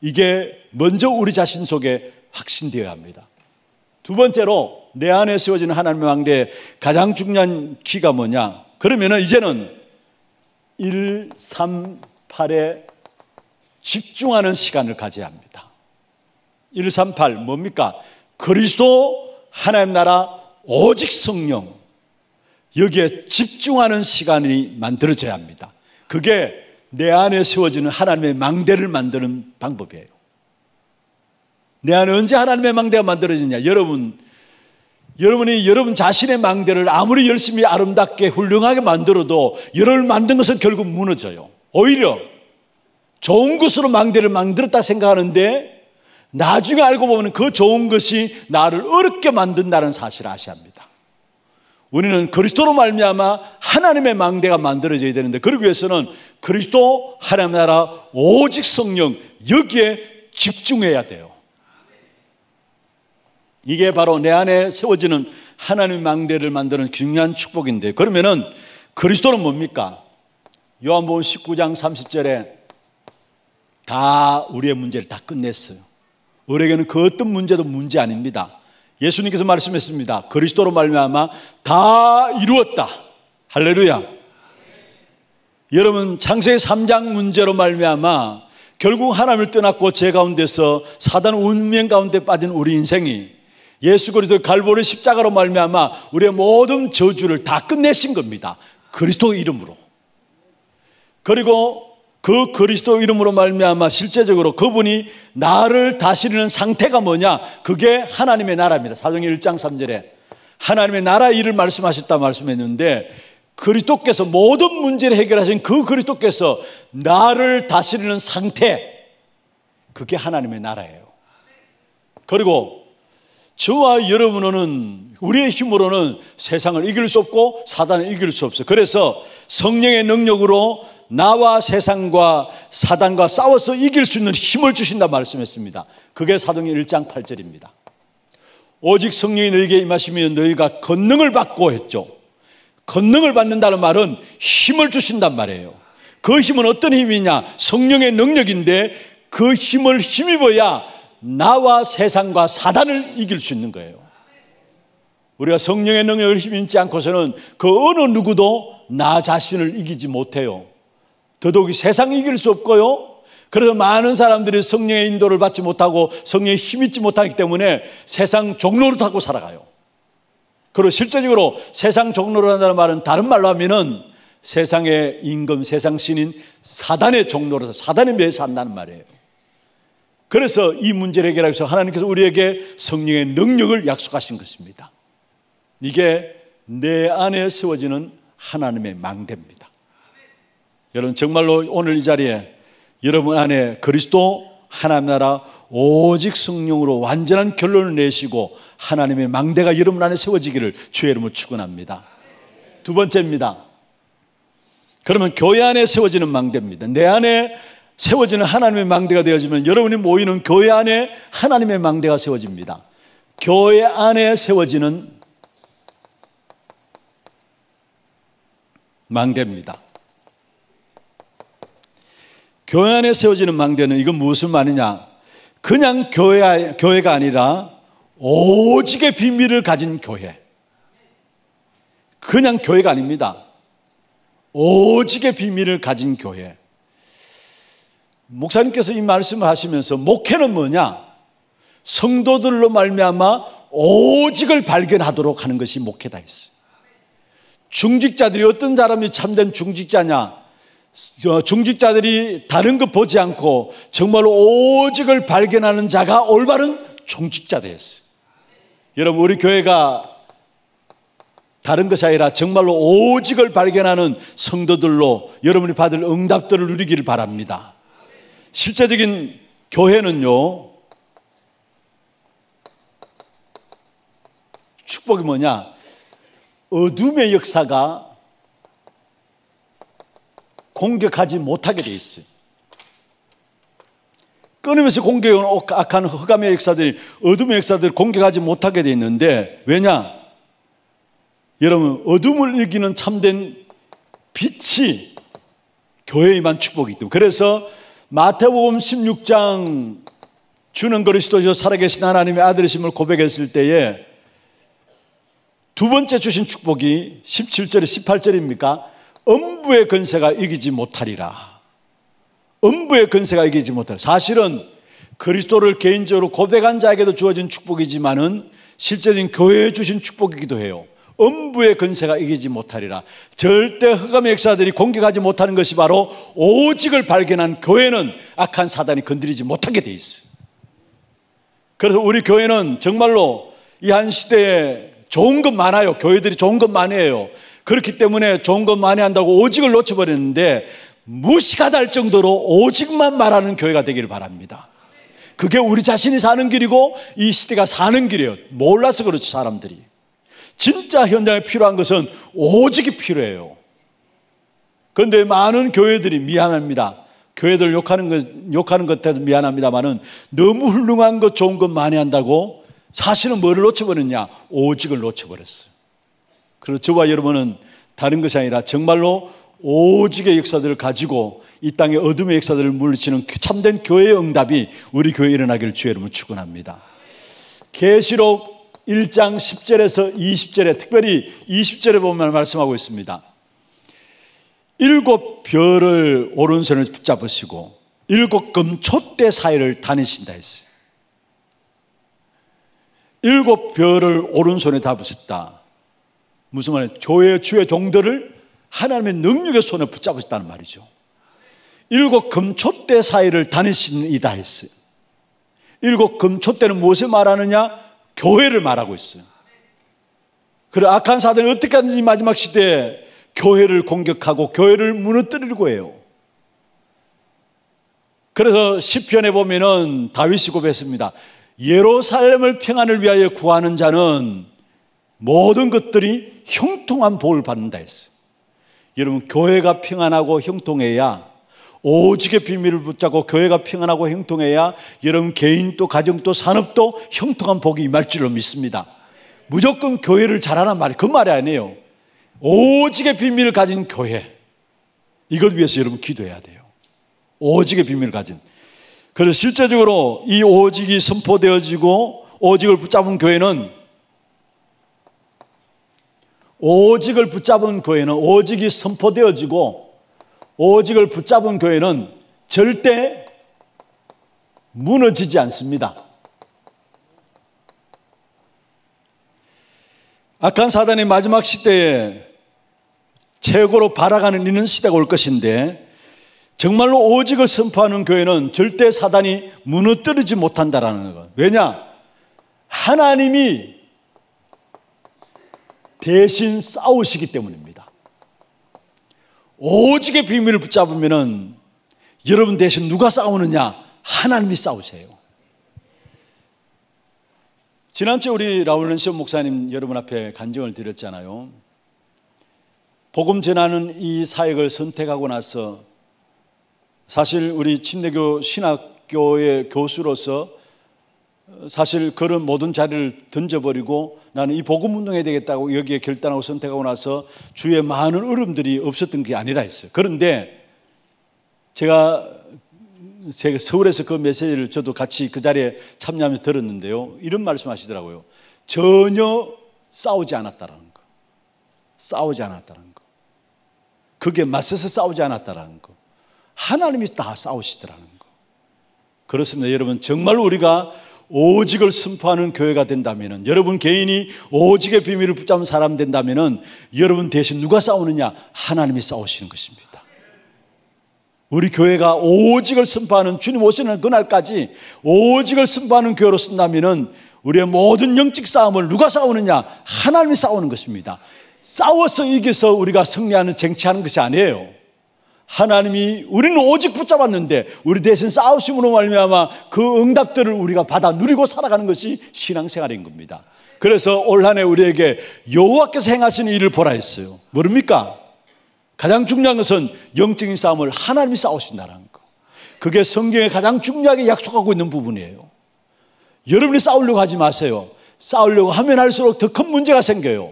이게 먼저 우리 자신 속에 확신되어야 합니다. 두 번째로 내 안에 세워지 하나님의 왕대의 가장 중요한 키가 뭐냐? 그러면 이제는 138의 집중하는 시간을 가져야 합니다. 138 뭡니까? 그리스도 하나님 나라 오직 성령 여기에 집중하는 시간이 만들어져야 합니다. 그게 내 안에 세워지는 하나님의 망대를 만드는 방법이에요. 내 안에 언제 하나님의 망대가 만들어지냐? 여러분, 여러분이 여러분 자신의 망대를 아무리 열심히 아름답게 훌륭하게 만들어도 여러분 만든 것은 결국 무너져요. 오히려 좋은 것으로 망대를 만들었다 생각하는데 나중에 알고 보면 그 좋은 것이 나를 어렵게 만든다는 사실을 아셔야 합니다. 우리는 그리스도로 말미암아 하나님의 망대가 만들어져야 되는데 그러기 위해서는 그리스도 하나님 나라 오직 성령 여기에 집중해야 돼요. 이게 바로 내 안에 세워지는 하나님의 망대를 만드는 중요한 축복인데 그러면은 그리스도는 뭡니까? 요한복음 19장 30절에 다 우리의 문제를 다 끝냈어요. 우리에게는 그 어떤 문제도 문제 아닙니다. 예수님께서 말씀했습니다. 그리스도로 말미암아 다 이루었다. 할렐루야. 여러분 창세기 3장 문제로 말미암아 결국 하나님을 떠났고 죄 가운데서 사단 운명 가운데 빠진 우리 인생이 예수 그리스도 갈보리 십자가로 말미암아 우리의 모든 저주를 다 끝내신 겁니다. 그리스도 이름으로. 그리고 그 그리스도 이름으로 말미암아 실제적으로 그분이 나를 다스리는 상태가 뭐냐? 그게 하나님의 나라입니다. 사도행 1장 3절에 하나님의 나라 일을 말씀하셨다 말씀했는데 그리스도께서 모든 문제를 해결하신 그 그리스도께서 나를 다스리는 상태 그게 하나님의 나라예요. 그리고 저와 여러분은 우리의 힘으로는 세상을 이길 수 없고 사단을 이길 수 없어요. 그래서 성령의 능력으로 나와 세상과 사단과 싸워서 이길 수 있는 힘을 주신다 말씀했습니다. 그게 사도행 1장 8절입니다. 오직 성령이 너희에게 임하시면 너희가 권능을 받고 했죠. 권능을 받는다는 말은 힘을 주신단 말이에요. 그 힘은 어떤 힘이냐? 성령의 능력인데 그 힘을 힘입어야 나와 세상과 사단을 이길 수 있는 거예요. 우리가 성령의 능력을 힘입지 않고서는 그 어느 누구도 나 자신을 이기지 못해요. 더더욱이 세상이 이길 수 없고요. 그래서 많은 사람들이 성령의 인도를 받지 못하고 성령의 힘 있지 못하기 때문에 세상 종로를 타고 살아가요. 그리고 실제적으로 세상 종로를 한다는 말은 다른 말로 하면은 세상의 임금, 세상 신인 사단의 종로로 사단의 매에 산다는 말이에요. 그래서 이 문제를 해결하기 위해서 하나님께서 우리에게 성령의 능력을 약속하신 것입니다. 이게 내 안에 세워지는 하나님의 망대입니다. 여러분 정말로 오늘 이 자리에 여러분 안에 그리스도 하나님 나라 오직 성령으로 완전한 결론을 내시고 하나님의 망대가 여러분 안에 세워지기를 주의 이름으로 축원합니다. 두 번째입니다. 그러면 교회 안에 세워지는 망대입니다. 내 안에 세워지는 하나님의 망대가 되어지면 여러분이 모이는 교회 안에 하나님의 망대가 세워집니다. 교회 안에 세워지는 망대입니다. 교회 안에 세워지는 망대는 이건 무엇을 말이냐? 그냥 교회, 아, 교회가 아니라 오직의 비밀을 가진 교회. 그냥 교회가 아닙니다. 오직의 비밀을 가진 교회. 목사님께서 이 말씀을 하시면서 목회는 뭐냐? 성도들로 말미암아 오직을 발견하도록 하는 것이 목회다 했어요. 중직자들이 어떤 사람이 참된 중직자냐? 중직자들이 다른 것 보지 않고 정말 로 오직을 발견하는 자가 올바른 중직자 되었어요. 여러분 우리 교회가 다른 것이 아니라 정말로 오직을 발견하는 성도들로 여러분이 받을 응답들을 누리기를 바랍니다. 실제적인 교회는요. 축복이 뭐냐? 어둠의 역사가 공격하지 못하게 돼 있어요. 끊으면서 공격해 악한 흑암의 역사들이 어둠의 역사들을 공격하지 못하게 돼 있는데 왜냐? 여러분 어둠을 이기는 참된 빛이 교회에만 축복이기 때문에 그래서 마태복음 16장 주는 그리스도죠 살아계신 하나님의 아들이심을 고백했을 때에 두 번째 주신 축복이 17절에 18절입니까? 음부의 근세가 이기지 못하리라. 음부의 근세가 이기지 못하리라. 사실은 그리스도를 개인적으로 고백한 자에게도 주어진 축복이지만은 실제는 교회에 주신 축복이기도 해요. 음부의 근세가 이기지 못하리라. 절대 흑암의 역사들이 공격하지 못하는 것이 바로 오직을 발견한 교회는 악한 사단이 건드리지 못하게 돼 있어. 그래서 우리 교회는 정말로 이 한 시대에 좋은 것 많아요. 교회들이 좋은 것 많아요. 그렇기 때문에 좋은 것 많이 한다고 오직을 놓쳐버렸는데 무식하다 할 정도로 오직만 말하는 교회가 되기를 바랍니다. 그게 우리 자신이 사는 길이고 이 시대가 사는 길이에요. 몰라서 그렇지 사람들이. 진짜 현장에 필요한 것은 오직이 필요해요. 그런데 많은 교회들이 미안합니다. 교회들 욕하는 것, 욕하는 것에도 미안합니다만은 너무 훌륭한 것, 좋은 것 많이 한다고 사실은 뭐를 놓쳐버렸냐? 오직을 놓쳐버렸어요. 그리고 저와 여러분은 다른 것이 아니라 정말로 오직의 역사들을 가지고 이 땅의 어둠의 역사들을 물리치는 참된 교회의 응답이 우리 교회에 일어나기를 주의 이름으 축원합니다. 계시록 1장 10절에서 20절에 특별히 20절에 보면 말씀하고 있습니다. 일곱 별을 오른손에 붙잡으시고 일곱 금촛대 사이를 다니신다 했어요. 일곱 별을 오른손에 잡으셨다. 무슨 말이에요? 교회 주의 종들을 하나님의 능력의 손에 붙잡으셨다는 말이죠. 일곱 금초대 사이를 다니시 이다 했어요. 일곱 금초대는 무엇을 말하느냐? 교회를 말하고 있어요. 그래 악한 사단이 어떻게 하든지 마지막 시대에 교회를 공격하고 교회를 무너뜨리려고 해요. 그래서 시편에 보면은 다윗이 고백했습니다. 예루살렘을 평안을 위하여 구하는 자는 모든 것들이 형통한 복을 받는다 했어요. 여러분 교회가 평안하고 형통해야 오직의 비밀을 붙잡고 교회가 평안하고 형통해야 여러분 개인도 가정도 산업도 형통한 복이 임할 줄로 믿습니다. 무조건 교회를 잘하란 말이 그 말이 아니에요. 오직의 비밀을 가진 교회 이것 위해서 여러분 기도해야 돼요. 오직의 비밀을 가진. 그래서 실제적으로 이 오직이 선포되어지고 오직을 붙잡은 교회는 오직을 붙잡은 교회는 오직이 선포되어지고 오직을 붙잡은 교회는 절대 무너지지 않습니다. 악한 사단이 마지막 시대에 최고로 발아가는 이런 시대가 올 것인데 정말로 오직을 선포하는 교회는 절대 사단이 무너뜨리지 못한다라는 것. 왜냐? 하나님이 대신 싸우시기 때문입니다. 오직의 비밀을 붙잡으면은 여러분 대신 누가 싸우느냐? 하나님이 싸우세요. 지난주에 우리 라울렌시오 목사님 여러분 앞에 간증을 드렸잖아요. 복음 전하는 이 사역을 선택하고 나서 사실 우리 침례교 신학교의 교수로서 사실 그런 모든 자리를 던져버리고 나는 이 복음 운동해야 되겠다고 여기에 결단하고 선택하고 나서 주위에 많은 어려움들이 없었던 게 아니라 했어요. 그런데 제가 제가 서울에서 그 메시지를 저도 같이 그 자리에 참여하면서 들었는데요. 이런 말씀 하시더라고요. 전혀 싸우지 않았다라는 거. 싸우지 않았다는 거. 그게 맞서서 싸우지 않았다라는 거. 하나님이 다 싸우시더라는 거. 그렇습니다. 여러분, 정말 우리가 오직을 선포하는 교회가 된다면 여러분 개인이 오직의 비밀을 붙잡은 사람 된다면 여러분 대신 누가 싸우느냐? 하나님이 싸우시는 것입니다. 우리 교회가 오직을 선포하는 주님 오시는 그날까지 오직을 선포하는 교회로 쓴다면 우리의 모든 영적 싸움을 누가 싸우느냐? 하나님이 싸우는 것입니다. 싸워서 이겨서 우리가 승리하는 쟁취하는 것이 아니에요. 하나님이 우리는 오직 붙잡았는데 우리 대신 싸우심으로 말미암아 그 응답들을 우리가 받아 누리고 살아가는 것이 신앙생활인 겁니다. 그래서 올 한해 우리에게 여호와께서 행하신 일을 보라 했어요. 모릅니까? 가장 중요한 것은 영적인 싸움을 하나님이 싸우신다는 거. 그게 성경에 가장 중요하게 약속하고 있는 부분이에요. 여러분이 싸우려고 하지 마세요. 싸우려고 하면 할수록 더 큰 문제가 생겨요.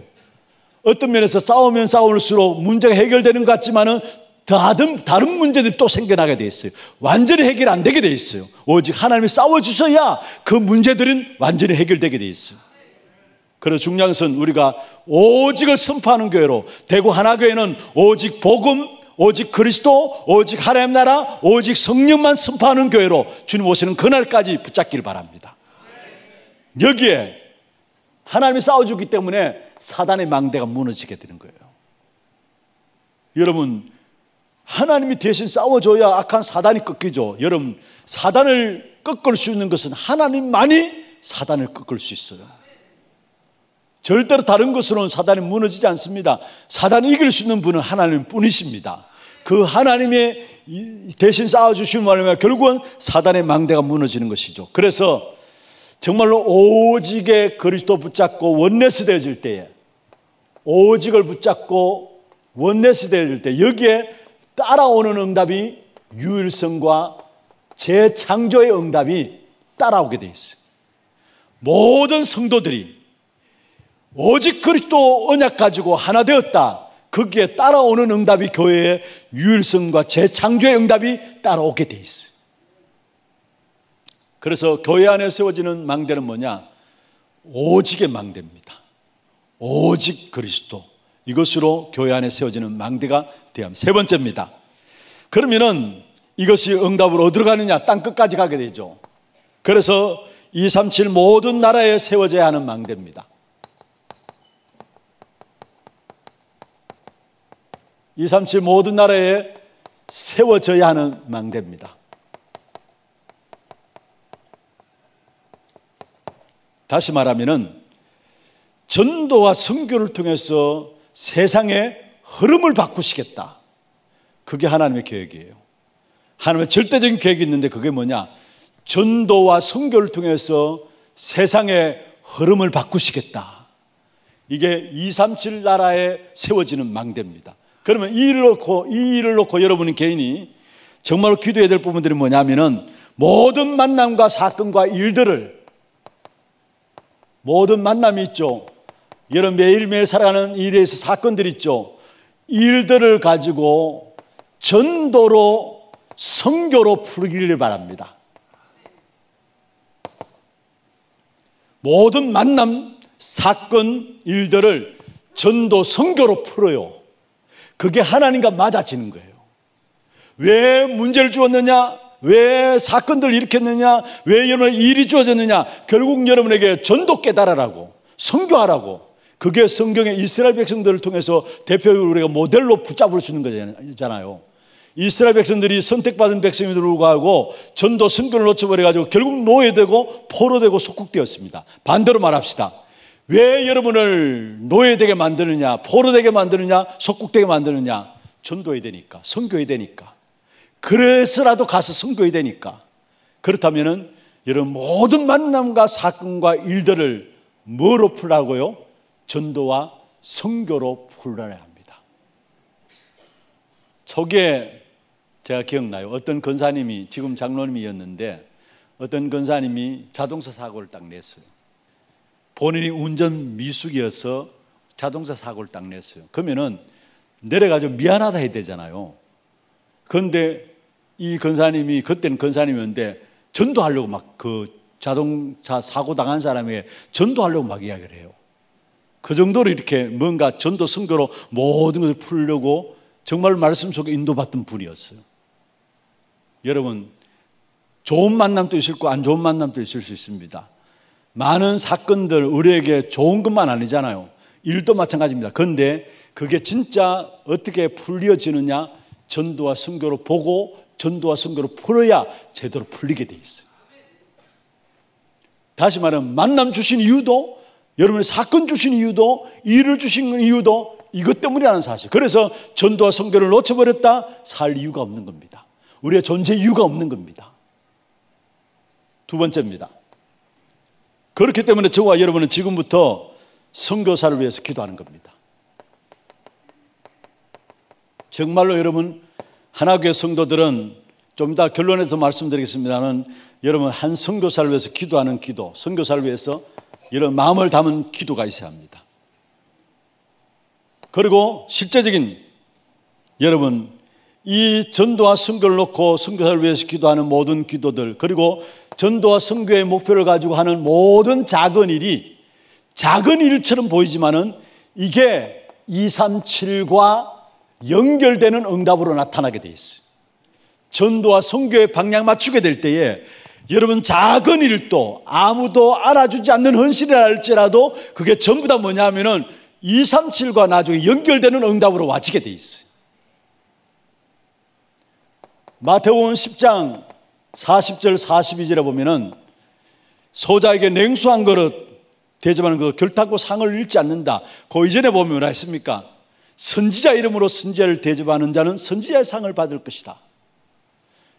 어떤 면에서 싸우면 싸울수록 문제가 해결되는 것 같지만은 다른, 다른 문제들이 또 생겨나게 돼 있어요. 완전히 해결 안 되게 돼 있어요. 오직 하나님이 싸워주셔야 그 문제들은 완전히 해결되게 돼 있어요. 그래서 중요한 것은 우리가 오직을 선포하는 교회로 대구 하나교회는 오직 복음, 오직 그리스도, 오직 하나님 나라, 오직 성령만 선포하는 교회로 주님 오시는 그날까지 붙잡길 바랍니다. 여기에 하나님이 싸워주기 때문에 사단의 망대가 무너지게 되는 거예요. 여러분 하나님이 대신 싸워줘야 악한 사단이 꺾이죠. 여러분, 사단을 꺾을 수 있는 것은 하나님만이 사단을 꺾을 수 있어요. 절대로 다른 것으로는 사단이 무너지지 않습니다. 사단이 이길 수 있는 분은 하나님 뿐이십니다. 그 하나님의 대신 싸워주신 말이면 결국은 사단의 망대가 무너지는 것이죠. 그래서 정말로 오직의 그리스도 붙잡고 원내스 되어질 때에 오직을 붙잡고 원내스 되어질 때 여기에 따라오는 응답이 유일성과 재창조의 응답이 따라오게 돼있어 모든 성도들이 오직 그리스도 언약 가지고 하나 되었다. 거기에 따라오는 응답이 교회의 유일성과 재창조의 응답이 따라오게 돼있어 그래서 교회 안에 세워지는 망대는 뭐냐? 오직의 망대입니다. 오직 그리스도. 이것으로 교회 안에 세워지는 망대가 되함. 세 번째입니다. 그러면은 이것이 응답을 어디로 가느냐? 땅 끝까지 가게 되죠. 그래서 237 모든 나라에 세워져야 하는 망대입니다. 237 모든 나라에 세워져야 하는 망대입니다. 다시 말하면은 전도와 선교를 통해서 세상의 흐름을 바꾸시겠다. 그게 하나님의 계획이에요. 하나님의 절대적인 계획이 있는데 그게 뭐냐? 전도와 성교를 통해서 세상의 흐름을 바꾸시겠다. 이게 237 나라에 세워지는 망대입니다. 그러면 이 일을 놓고 이 일을 놓고 여러분이 개인이 정말로 기도해야 될 부분들이 뭐냐면은 모든 만남과 사건과 일들을 모든 만남이 있죠. 여러분 매일매일 살아가는 일에서 사건들 있죠. 일들을 가지고 전도로 성교로 풀기를 바랍니다. 모든 만남, 사건, 일들을 전도 성교로 풀어요. 그게 하나님과 맞아지는 거예요. 왜 문제를 주었느냐? 왜 사건들을 일으켰느냐? 왜 여러분 일이 주어졌느냐? 결국 여러분에게 전도 깨달으라고, 성교하라고, 그게 성경의 이스라엘 백성들을 통해서 대표적으로 우리가 모델로 붙잡을 수 있는 거잖아요. 이스라엘 백성들이 선택받은 백성임에도 불구하고 전도 선교를 놓쳐버려가지고 결국 노예되고 포로되고 속국되었습니다. 반대로 말합시다. 왜 여러분을 노예되게 만드느냐, 포로되게 만드느냐, 속국되게 만드느냐? 전도해야 되니까, 선교해야 되니까. 그래서라도 가서 선교해야 되니까. 그렇다면은 여러분 모든 만남과 사건과 일들을 뭐로 풀라고요? 전도와 성교로 풀어야 합니다. 초기에 제가 기억나요. 어떤 권사님이 지금 장로님이었는데 어떤 권사님이 자동차 사고를 딱 냈어요. 본인이 운전 미숙이어서 자동차 사고를 딱 냈어요. 그러면은 내려가지 미안하다 해야 되잖아요. 그런데 이 권사님이 그때는 권사님이었는데 전도하려고 막 그 자동차 사고 당한 사람에게 전도하려고 막 이야기를 해요. 그 정도로 이렇게 뭔가 전도 선교로 모든 것을 풀려고 정말 말씀 속에 인도받던 분이었어요. 여러분 좋은 만남도 있을 거안 좋은 만남도 있을 수 있습니다. 많은 사건들 우리에게 좋은 것만 아니잖아요. 일도 마찬가지입니다. 그런데 그게 진짜 어떻게 풀려지느냐 전도와 성교로 보고 전도와 성교로 풀어야 제대로 풀리게 돼 있어요. 다시 말하면 만남 주신 이유도 여러분의 사건 주신 이유도 일을 주신 이유도 이것 때문이라는 사실. 그래서 전도와 성교를 놓쳐버렸다? 살 이유가 없는 겁니다. 우리의 존재 이유가 없는 겁니다. 두 번째입니다. 그렇기 때문에 저와 여러분은 지금부터 성교사를 위해서 기도하는 겁니다. 정말로 여러분 하나교회 성도들은 좀 이따 결론에서 말씀드리겠습니다만 여러분 한성교사를 위해서 기도하는 기도, 성교사를 위해서 이런 마음을 담은 기도가 있어야 합니다. 그리고 실제적인 여러분 이 전도와 선교를 놓고 선교사를 위해서 기도하는 모든 기도들 그리고 전도와 선교의 목표를 가지고 하는 모든 작은 일이 작은 일처럼 보이지만은 이게 237과 연결되는 응답으로 나타나게 돼 있어요. 전도와 선교의 방향 맞추게 될 때에 여러분 작은 일도 아무도 알아주지 않는 헌신이라 할지라도 그게 전부 다 뭐냐 하면은 237과 나중에 연결되는 응답으로 와지게 돼 있어요. 마태복음 10장 40절 42절에 보면은 소자에게 냉수 한 그릇 대접하는 그 결탁고 상을 잃지 않는다. 그 이전에 보면 뭐라 했습니까? 선지자 이름으로 선지자를 대접하는 자는 선지자의 상을 받을 것이다.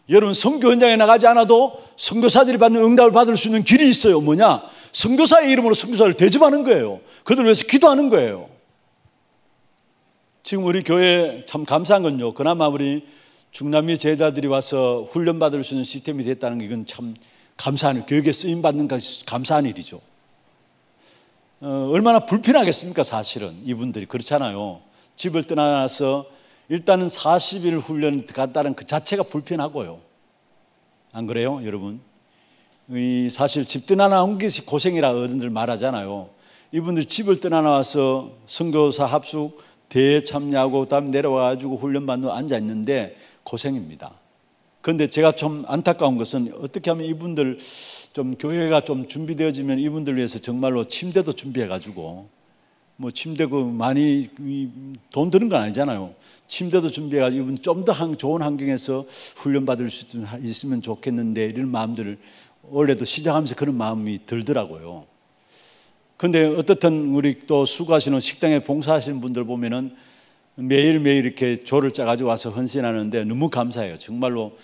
여러분 선교 현장에 나가지 않아도 선교사들이 받는 응답을 받을 수 있는 길이 있어요. 뭐냐? 선교사의 이름으로 선교사를 대접하는 거예요. 그들 위해서 기도하는 거예요. 지금 우리 교회 참 감사한 건요. 그나마 우리 중남미 제자들이 와서 훈련받을 수 있는 시스템이 됐다는 게 이건 참 감사한 일, 교육에 쓰임 받는 것이 감사한 일이죠. 어, 얼마나 불편하겠습니까, 사실은. 이분들이. 그렇잖아요. 집을 떠나서 일단은 40일 훈련 간다는그 자체가 불편하고요. 안 그래요, 여러분? 이 사실 집 떠나나 온 것이 고생이라 어른들 말하잖아요. 이분들 집을 떠나나 와서 선교사 합숙 대회 참여하고 다음 내려와 가지고 훈련 받는 앉아 있는데 고생입니다. 그런데 제가 좀 안타까운 것은 어떻게 하면 이분들 좀 교회가 좀 준비되어지면 이분들 위해서 정말로 침대도 준비해 가지고 뭐 침대 그 많이 돈 드는 건 아니잖아요. 침대도 준비해가지고 이분 좀더 좋은 환경에서 훈련받을 수 있으면 좋겠는데 이런 마음들을 원래도 시작하면서 그런 마음이 들더라고요. 근데 어떻든 우리 또 수고하시는 식당에 봉사하시는 분들 보면은 매일매일 이렇게 조를 짜가지고 와서 헌신하는데 너무 감사해요. 정말로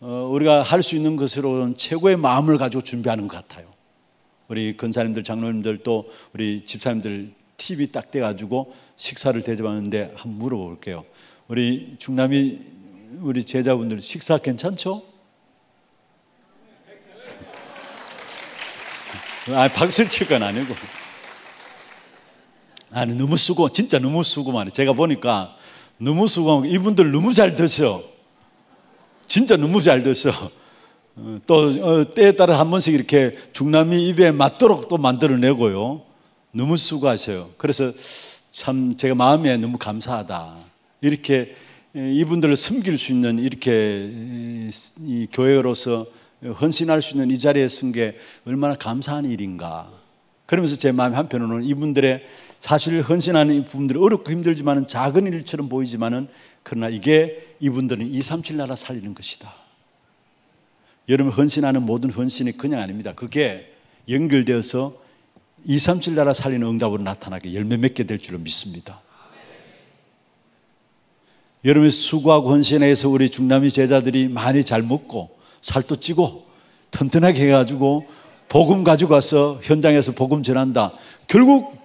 어, 우리가 할 수 있는 것으로는 최고의 마음을 가지고 준비하는 것 같아요. 우리 근사님들, 장로님들 또 우리 집사님들 TV 딱 돼가지고 식사를 대접하는데 한번 물어볼게요. 우리 중남이 우리 제자분들 식사 괜찮죠? 아 박수를 칠건 아니고. 아니 너무 수고 진짜 너무 수고 많이 제가 보니까 너무 수고하고 이분들 너무 잘 드셔 진짜 너무 잘 드셔 어, 또 어, 때에 따라 한 번씩 이렇게 중남이 입에 맞도록 또 만들어내고요 너무 수고하세요 그래서 참 제가 마음에 너무 감사하다. 이렇게 이분들을 섬길수 있는 이렇게 이 교회로서 헌신할 수 있는 이 자리에 쓴게 얼마나 감사한 일인가. 그러면서 제 마음 한편으로는 이분들의 사실 헌신하는 부분들이 어렵고 힘들지만은 작은 일처럼 보이지만은 그러나 이게 이분들은 2, 3, 7 나라 살리는 것이다. 여러분 헌신하는 모든 헌신이 그냥 아닙니다. 그게 연결되어서 2 3칠 나라 살리는 응답으로 나타나게 열매 맺게 될 줄로 믿습니다. 여러분 수고하고 헌신해서 우리 중남이 제자들이 많이 잘 먹고 살도 찌고 튼튼하게 해가지고 복음 가지고 가서 현장에서 복음 전한다. 결국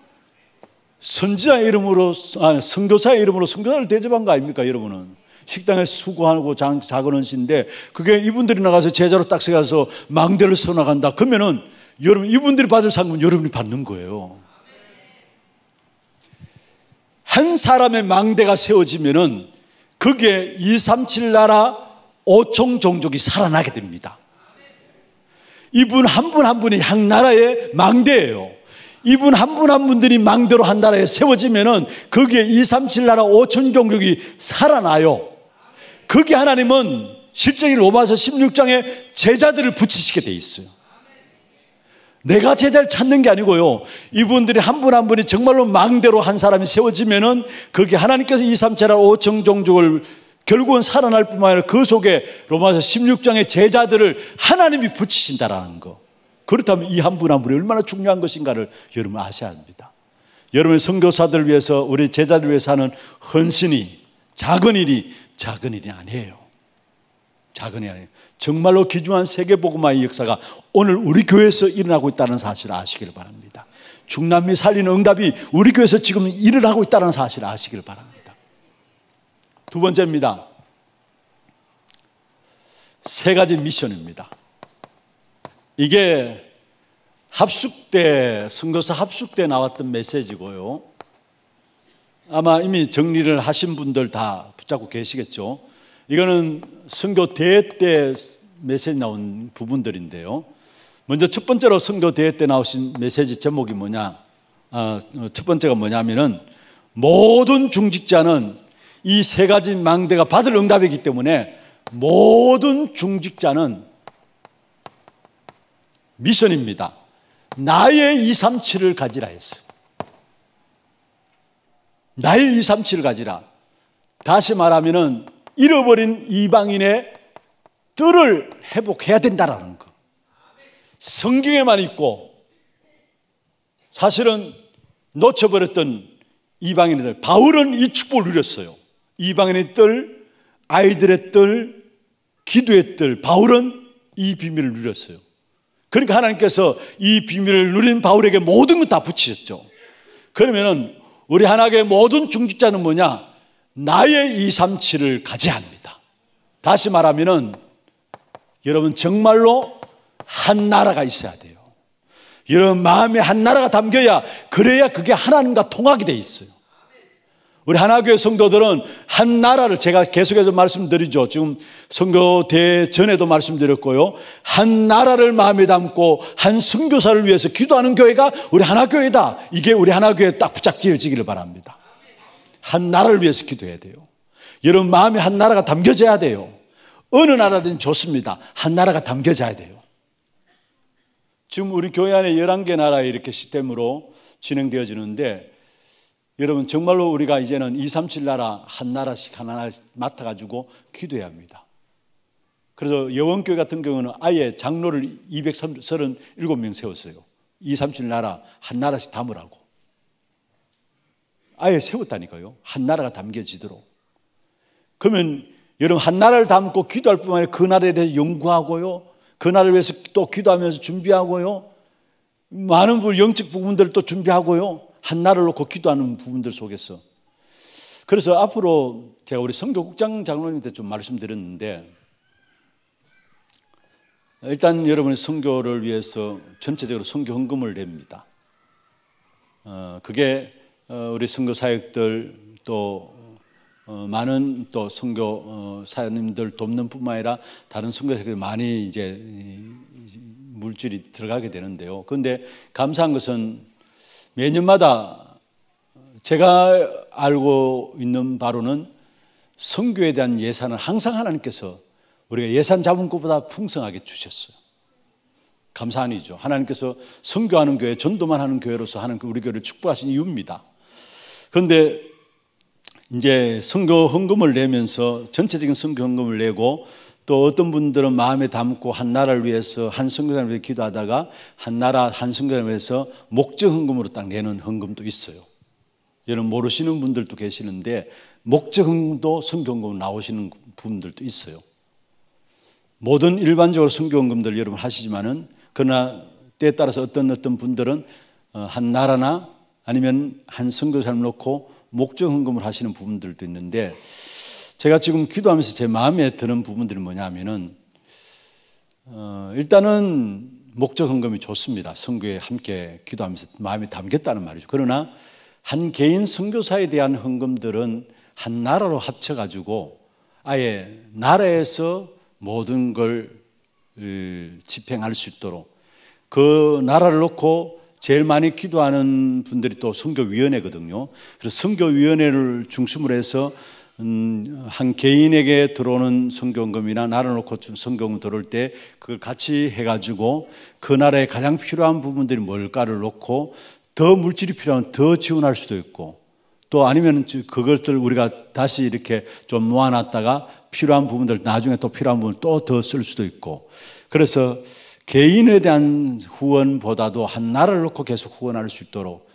선지자 이름으로 아니 선교사 이름으로 선교사를 대접한 거 아닙니까 여러분은? 식당에 수고하고 작은 헌신인데 그게 이분들이 나가서 제자로 딱 세가서 망대를 서나간다. 그러면은 여러분, 이분들이 받을 상금 은 여러분이 받는 거예요. 한 사람의 망대가 세워지면은 그게 2, 3, 7 나라 5천 종족이 살아나게 됩니다. 이분 한 분한 한 분이 한 나라의 망대예요. 이분 한 분한 한 분들이 망대로 한 나라에 세워지면은 거기에 2, 3, 7 나라 5천 종족이 살아나요. 그게 하나님은 실적인 로마서 16장에 제자들을 붙이시게 돼 있어요. 내가 제자를 찾는 게 아니고요. 이분들이 한 분 한 분이 정말로 망대로 한 사람이 세워지면은 그게 하나님께서 2, 3차라 5청 종족을 결국은 살아날 뿐만 아니라 그 속에 로마서 16장의 제자들을 하나님이 붙이신다라는 거. 그렇다면 이 한 분 한 분이 얼마나 중요한 것인가를 여러분 아셔야 합니다. 여러분 의성교사들을 위해서 우리 제자들 위해서 하는 헌신이 작은 일이 작은 일이 아니에요. 작은 일이 아니에요. 정말로 귀중한 세계보고화의 역사가 오늘 우리 교회에서 일어나고 있다는 사실을 아시기를 바랍니다. 중남미 살리는 응답이 우리 교회에서 지금 일어나고 있다는 사실을 아시기를 바랍니다. 두 번째입니다. 세 가지 미션입니다. 이게 합숙 때, 선교사 합숙 때 나왔던 메시지고요. 아마 이미 정리를 하신 분들 다 붙잡고 계시겠죠. 이거는 성교 대회 때 메시지 나온 부분들인데요. 먼저 첫 번째로 성교 대회 때 나오신 메시지 제목이 뭐냐? 아, 어, 첫 번째가 뭐냐면은 모든 중직자는 이 세 가지 망대가 받을 응답이기 때문에 모든 중직자는 미션입니다. 나의 237을 가지라 했어요. 나의 237을 가지라. 다시 말하면은 잃어버린 이방인의 뜰을 회복해야 된다라는 것. 성경에만 있고 사실은 놓쳐버렸던 이방인들. 바울은 이 축복을 누렸어요. 이방인의 뜰, 아이들의 뜰, 기도의 뜰. 바울은 이 비밀을 누렸어요. 그러니까 하나님께서 이 비밀을 누린 바울에게 모든 걸 다 붙이셨죠. 그러면은 우리 하나의 모든 중직자는 뭐냐? 나의 237을 가지합니다. 다시 말하면은 여러분 정말로 한 나라가 있어야 돼요. 여러분 마음에 한 나라가 담겨야 그래야 그게 하나님과 통하게 돼 있어요. 우리 하나교회 성도들은 한 나라를 제가 계속해서 말씀드리죠. 지금 성교대 전에도 말씀드렸고요. 한 나라를 마음에 담고 한 선교사를 위해서 기도하는 교회가 우리 하나교회다. 이게 우리 하나교회 딱 붙잡기를 지기를 바랍니다. 한 나라를 위해서 기도해야 돼요. 여러분 마음에 한 나라가 담겨져야 돼요. 어느 나라든 좋습니다. 한 나라가 담겨져야 돼요. 지금 우리 교회 안에 11개 나라에 이렇게 시스템으로 진행되어지는데 여러분 정말로 우리가 이제는 2, 3, 7 나라 한 나라씩 하나 맡아가지고 기도해야 합니다. 그래서 여원교회 같은 경우는 아예 장로를 237명 세웠어요. 2, 3, 7 나라 한 나라씩 담으라고. 아예 세웠다니까요. 한 나라가 담겨지도록. 그러면 여러분 한 나라를 담고 기도할 뿐만 아니라 그 나라에 대해서 연구하고요. 그 나라를 위해서 또 기도하면서 준비하고요. 많은 분 영적 부분들을 또 준비하고요. 한 나라를 놓고 기도하는 부분들 속에서. 그래서 앞으로 제가 우리 성교국장 장로님한테 좀 말씀드렸는데 일단 여러분의 성교를 위해서 전체적으로 성교 헌금을 냅니다. 어, 그게 어, 우리 선교 사역들 또 어, 많은 또 선교 어, 사님들 돕는 뿐만 아니라 다른 선교 사역들 많이 이제 물질이 들어가게 되는데요. 그런데 감사한 것은 매년마다 제가 알고 있는 바로는 선교에 대한 예산을 항상 하나님께서 우리가 예산 잡은 것보다 풍성하게 주셨어요. 감사한이죠. 하나님께서 선교하는 교회, 전도만 하는 교회로서 하는 그 우리 교회를 축복하신 이유입니다. 그런데 이제 선교 헌금을 내면서 전체적인 선교 헌금을 내고 또 어떤 분들은 마음에 담고 한 나라를 위해서 한 선교사를 위해 기도하다가 한 나라 한선교사을 위해서 목적 헌금으로 딱 내는 헌금도 있어요. 여러분 모르시는 분들도 계시는데 목적 헌금도 선교 헌금 나오시는 분들도 있어요. 모든 일반적으로 선교 헌금들 여러분 하시지만은 그러나 때에 따라서 어떤 어떤 분들은 어, 한 나라나 아니면 한 선교사를 놓고 목적 헌금을 하시는 부분들도 있는데 제가 지금 기도하면서 제 마음에 드는 부분들이 뭐냐면은 어, 일단은 목적 헌금이 좋습니다. 선교에 함께 기도하면서 마음이 담겼다는 말이죠. 그러나 한 개인 선교사에 대한 헌금들은 한 나라로 합쳐 가지고 아예 나라에서 모든 걸 어, 집행할 수 있도록 그 나라를 놓고 제일 많이 기도하는 분들이 또성교위원회거든요 그래서 성교위원회를 중심으로 해서 음, 한 개인에게 들어오는 성경금이나 나를 놓고 준 성경금 들어올 때 그걸 같이 해가지고 그 나라에 가장 필요한 부분들이 뭘까를 놓고 더 물질이 필요하면 더 지원할 수도 있고 또 아니면 그것들 우리가 다시 이렇게 좀 모아놨다가 필요한 부분들 나중에 또 필요한 부분 또 더 쓸 수도 있고 그래서 개인에 대한 후원보다도 한 나라를 놓고 계속 후원할 수 있도록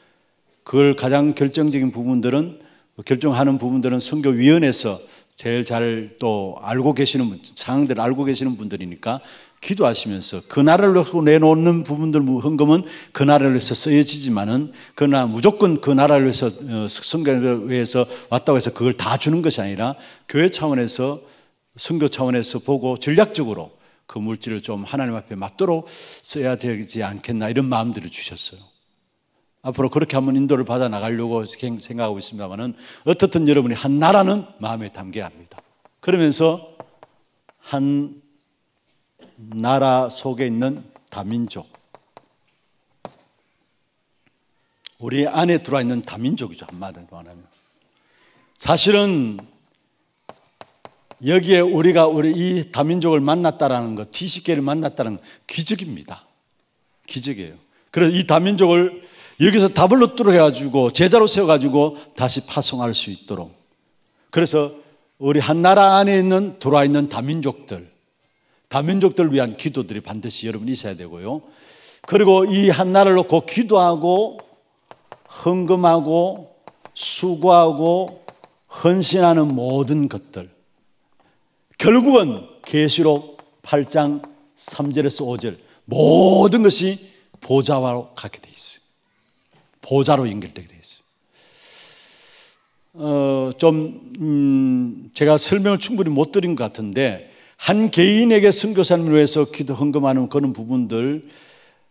그걸 가장 결정적인 부분들은 결정하는 부분들은 선교위원회에서 제일 잘 또 알고 계시는 분, 상황들을 알고 계시는 분들이니까 기도하시면서 그 나라를 놓고 내놓는 부분들 뭐 헌금은 그 나라를 위해서 쓰여지지만은 그나 러 무조건 그 나라를 위해서 성교를 어, 위해서 왔다고 해서 그걸 다 주는 것이 아니라 교회 차원에서 선교 차원에서 보고 전략적으로 그 물질을 좀 하나님 앞에 맞도록 써야 되지 않겠나 이런 마음들을 주셨어요. 앞으로 그렇게 한번 인도를 받아 나가려고 생각하고 있습니다만은 어떻든 여러분이 한 나라는 마음에 담겨야 합니다. 그러면서 한 나라 속에 있는 다민족 우리 안에 들어와 있는 다민족이죠 한마디로 말하면 사실은 여기에 우리가 우리 이 다민족을 만났다라는 것, 티시계를 만났다는 것, 기적입니다. 기적이에요. 그래서 이 다민족을 여기서 다블로 뚫어가지고 제자로 세워가지고 다시 파송할 수 있도록. 그래서 우리 한 나라 안에 있는 들어와 있는 다민족들, 다민족들 위한 기도들이 반드시 여러분 있어야 되고요. 그리고 이 한 나라를 놓고 기도하고 헌금하고 수고하고 헌신하는 모든 것들 결국은 계시록 8장 3절에서 5절 모든 것이 보좌로 와 갖게 돼있어 보좌로 연결되게 돼 있어요. 어, 좀 음, 제가 설명을 충분히 못 드린 것 같은데 한 개인에게 선교사님을 위해서 기도 헌금하는 그런 부분들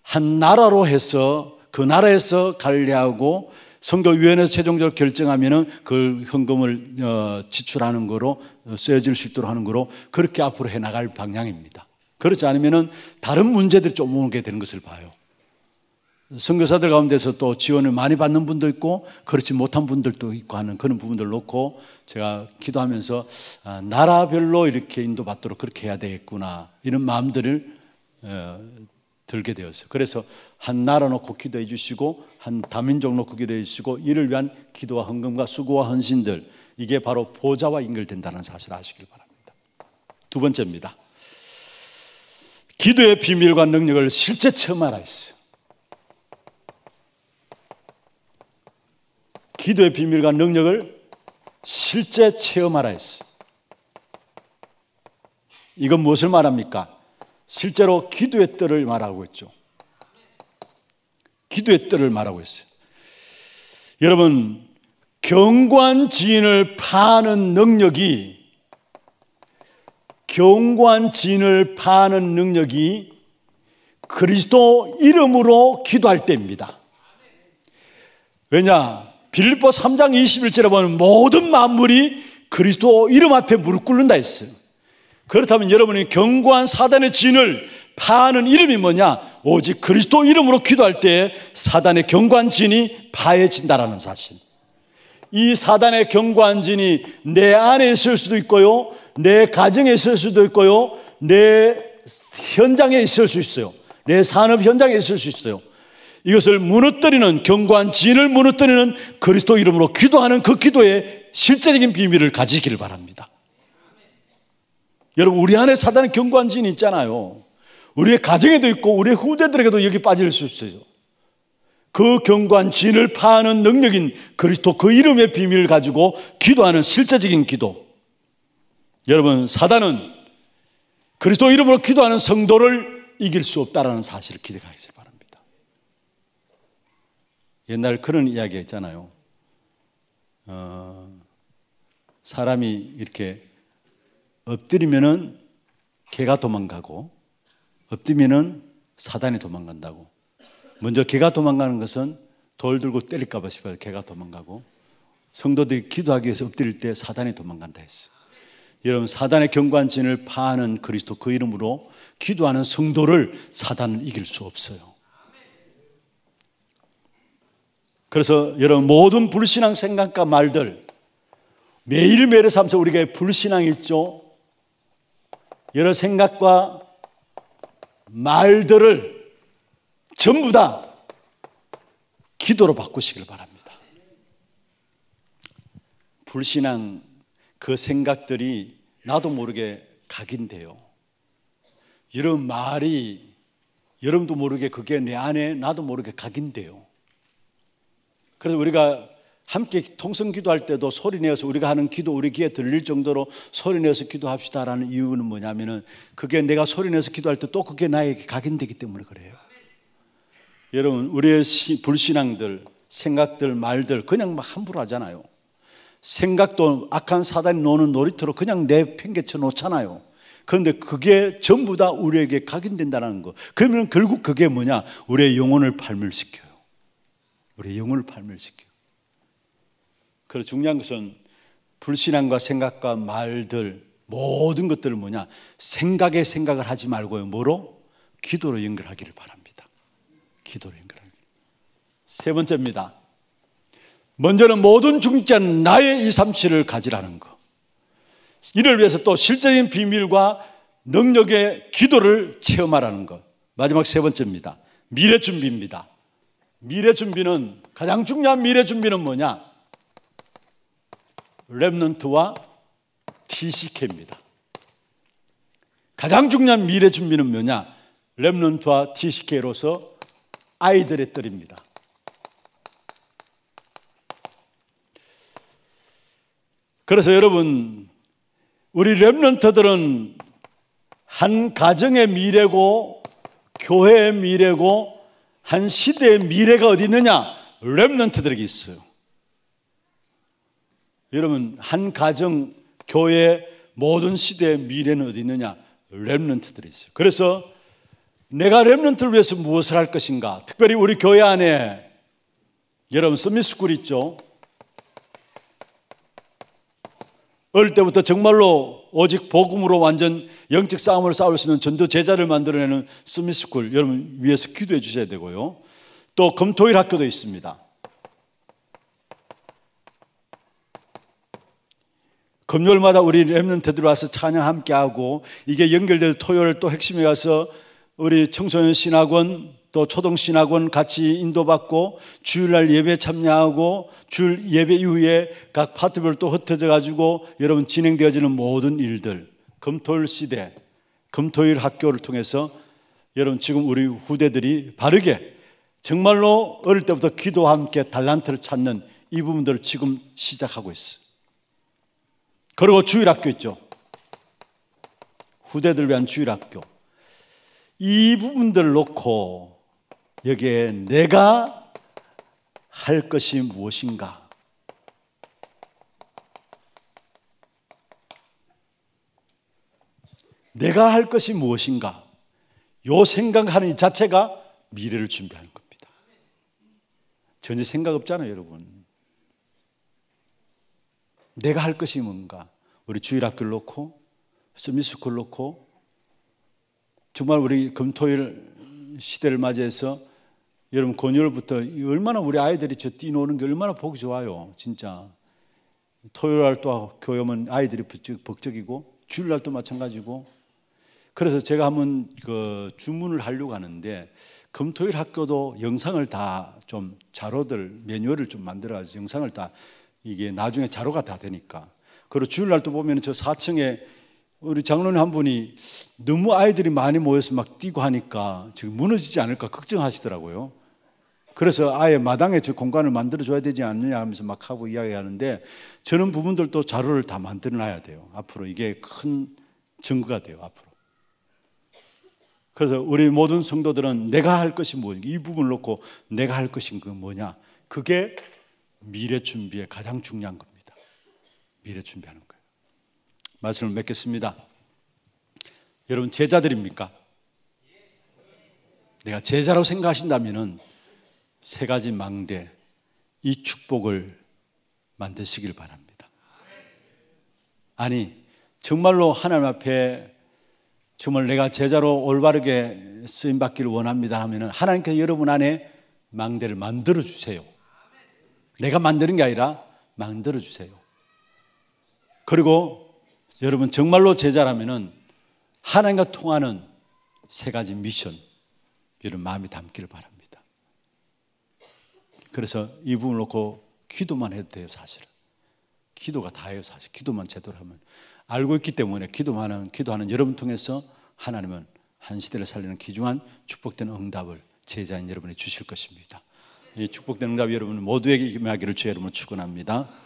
한 나라로 해서 그 나라에서 관리하고 선교위원회 최종적으로 결정하면은 그 현금을 어, 지출하는 거로 어, 쓰여질 수 있도록 하는 거로 그렇게 앞으로 해 나갈 방향입니다. 그렇지 않으면은 다른 문제들이 좀 오게 되는 것을 봐요. 선교사들 가운데서 또 지원을 많이 받는 분도 있고 그렇지 못한 분들도 있고 하는 그런 부분들 놓고 제가 기도하면서 아, 나라별로 이렇게 인도받도록 그렇게 해야 되겠구나 이런 마음들을 어, 들게 되었어요. 그래서 한 나라 놓고 기도해 주시고 한 다민족 놓고 기도해 주시고 이를 위한 기도와 헌금과 수고와 헌신들 이게 바로 보좌와 연결된다는 사실 아시길 바랍니다. 두 번째입니다. 기도의 비밀과 능력을 실제 체험 하라 했어요. 기도의 비밀과 능력을 실제 체험하라 했어요. 이건 무엇을 말합니까? 실제로 기도의 뜰을 말하고 있죠. 기도의 뜰을 말하고 있어요. 여러분, 경관 지인을 파는 능력이 경관 지인을 파는 능력이 그리스도 이름으로 기도할 때입니다. 왜냐? 빌립보 3장 21절에 보면 모든 만물이 그리스도 이름 앞에 무릎 꿇는다 했어요. 그렇다면 여러분이 경고한 사단의 진을 파하는 이름이 뭐냐? 오직 그리스도 이름으로 기도할 때 사단의 경관진이 파해진다라는 사실. 이 사단의 경관진이 내 안에 있을 수도 있고요. 내 가정에 있을 수도 있고요. 내 현장에 있을 수 있어요. 내 산업 현장에 있을 수 있어요. 이것을 무너뜨리는 경관진을 무너뜨리는 그리스도 이름으로 기도하는 그 기도의 실제적인 비밀을 가지기를 바랍니다. 여러분 우리 안에 사단의 경관진이 있잖아요. 우리의 가정에도 있고 우리의 후대들에게도 여기 빠질 수 있어요. 그 경관 진을 파하는 능력인 그리스도 그 이름의 비밀을 가지고 기도하는 실제적인 기도. 여러분, 사단은 그리스도 이름으로 기도하는 성도를 이길 수 없다라는 사실을 기대하시기 바랍니다. 옛날 그런 이야기 했잖아요. 어, 사람이 이렇게 엎드리면은 개가 도망가고 엎드면은 사단이 도망간다고. 먼저 개가 도망가는 것은 돌 들고 때릴까봐 싶어요. 개가 도망가고. 성도들이 기도하기 위해서 엎드릴 때 사단이 도망간다 했어. 여러분, 사단의 경관진을 파하는 그리스도 그 이름으로 기도하는 성도를 사단은 이길 수 없어요. 그래서 여러분, 모든 불신앙 생각과 말들, 매일매일 삼에서 우리가 불신앙 있죠? 여러 생각과 말들을 전부 다 기도로 바꾸시길 바랍니다. 불신앙 그 생각들이 나도 모르게 각인돼요. 이런 말이 여러분도 모르게 그게 내 안에 나도 모르게 각인돼요. 그래서 우리가 함께 통성 기도할 때도 소리 내어서 우리가 하는 기도 우리 귀에 들릴 정도로 소리 내어서 기도합시다라는 이유는 뭐냐면은 그게 내가 소리 내서 기도할 때 또 그게 나에게 각인되기 때문에 그래요. 여러분, 우리의 불신앙들, 생각들, 말들 그냥 막 함부로 하잖아요. 생각도 악한 사단이 노는 놀이터로 그냥 내 팽개쳐 놓잖아요. 그런데 그게 전부 다 우리에게 각인된다는 거. 그러면 결국 그게 뭐냐? 우리의 영혼을 발멸시켜요. 우리의 영혼을 발멸시켜요. 그리고 중요한 것은 불신앙과 생각과 말들 모든 것들을 뭐냐 생각에 생각을 하지 말고요 뭐로 기도로 연결하기를 바랍니다. 기도로 연결하기. 세 번째입니다. 먼저는 모든 중직자 나의 2, 3, 7을 가지라는 것. 이를 위해서 또 실제적인 비밀과 능력의 기도를 체험하라는 것. 마지막 세 번째입니다. 미래 준비입니다. 미래 준비는 가장 중요한 미래 준비는 뭐냐? 랩넌트와 TCK입니다. 가장 중요한 미래 준비는 뭐냐? 렘넌트와 TCK로서 아이들의 뜰입니다. 그래서 여러분 우리 렘넌트들은 한 가정의 미래고 교회의 미래고 한 시대의 미래가 어디 있느냐? 렘넌트들에게 있어요. 여러분 한 가정 교회 모든 시대의 미래는 어디 있느냐? 렘넌트들이 있어요. 그래서 내가 렘넌트를 위해서 무엇을 할 것인가? 특별히 우리 교회 안에 여러분 서미스쿨 있죠? 어릴 때부터 정말로 오직 복음으로 완전 영적 싸움을 싸울 수 있는 전도 제자를 만들어내는 스미스쿨 여러분 위해서 기도해 주셔야 되고요. 또 금토일 학교도 있습니다. 금요일마다 우리 랩런트 들어와서 찬양 함께 하고 이게 연결될 토요일 또 핵심에 가서 우리 청소년 신학원 또 초등 신학원 같이 인도받고 주일날 예배 참여하고 주일 예배 이후에 각 파트별 또 흩어져 가지고 여러분 진행되어지는 모든 일들 금토일 시대 금토일 학교를 통해서 여러분 지금 우리 후대들이 바르게 정말로 어릴 때부터 기도와 함께 달란트를 찾는 이 부분들을 지금 시작하고 있어요. 그리고 주일학교 있죠. 후대들 위한 주일학교. 이 부분들을 놓고 여기에 내가 할 것이 무엇인가? 내가 할 것이 무엇인가? 요 생각하는 이 자체가 미래를 준비하는 겁니다. 전혀 생각 없잖아요, 여러분. 내가 할 것이 뭔가? 우리 주일 학교를 놓고 서미스쿨 놓고 정말 우리 금토일 시대를 맞이해서 여러분 권유부터 얼마나 우리 아이들이 저 뛰노는 게 얼마나 보기 좋아요 진짜 토요일 날 또 교회 오 아이들이 북적, 이고 주일 날도 마찬가지고 그래서 제가 한번 그 주문을 하려고 하는데 금토일 학교도 영상을 다 좀 자료들 매뉴얼을 좀 만들어가지고 영상을 다 이게 나중에 자료가 다 되니까. 그리고 주일날 또 보면 저 4층에 우리 장로님 한 분이 너무 아이들이 많이 모여서 막 뛰고 하니까 지금 무너지지 않을까 걱정하시더라고요. 그래서 아예 마당에 저 공간을 만들어줘야 되지 않느냐 하면서 막 하고 이야기하는데 저런 부분들도 자료를 다 만들어놔야 돼요. 앞으로 이게 큰 증거가 돼요. 앞으로. 그래서 우리 모든 성도들은 내가 할 것이 뭐냐 이 부분을 놓고 내가 할 것인 그 뭐냐 그게 미래 준비에 가장 중요한 겁니다. 미래 준비하는 거예요. 말씀을 맺겠습니다. 여러분 제자들입니까? 내가 제자로 생각하신다면은 세 가지 망대 이 축복을 만드시길 바랍니다. 아니 정말로 하나님 앞에 정말 내가 제자로 올바르게 쓰임 받기를 원합니다 하면은 하나님께서 여러분 안에 망대를 만들어 주세요. 내가 만드는 게 아니라 만들어 주세요. 그리고 여러분 정말로 제자라면은 하나님과 통하는 세 가지 미션 이런 마음이 담기를 바랍니다. 그래서 이 부분을 놓고 기도만 해도 돼요, 사실은. 기도가 다예요, 사실. 기도만 제대로 하면 알고 있기 때문에 기도하는 기도하는 여러분 통해서 하나님은 한 시대를 살리는 귀중한 축복된 응답을 제자인 여러분이 주실 것입니다. 축복된 응답 여러분 모두에게 임하기를 주의 이름으로 축원합니다.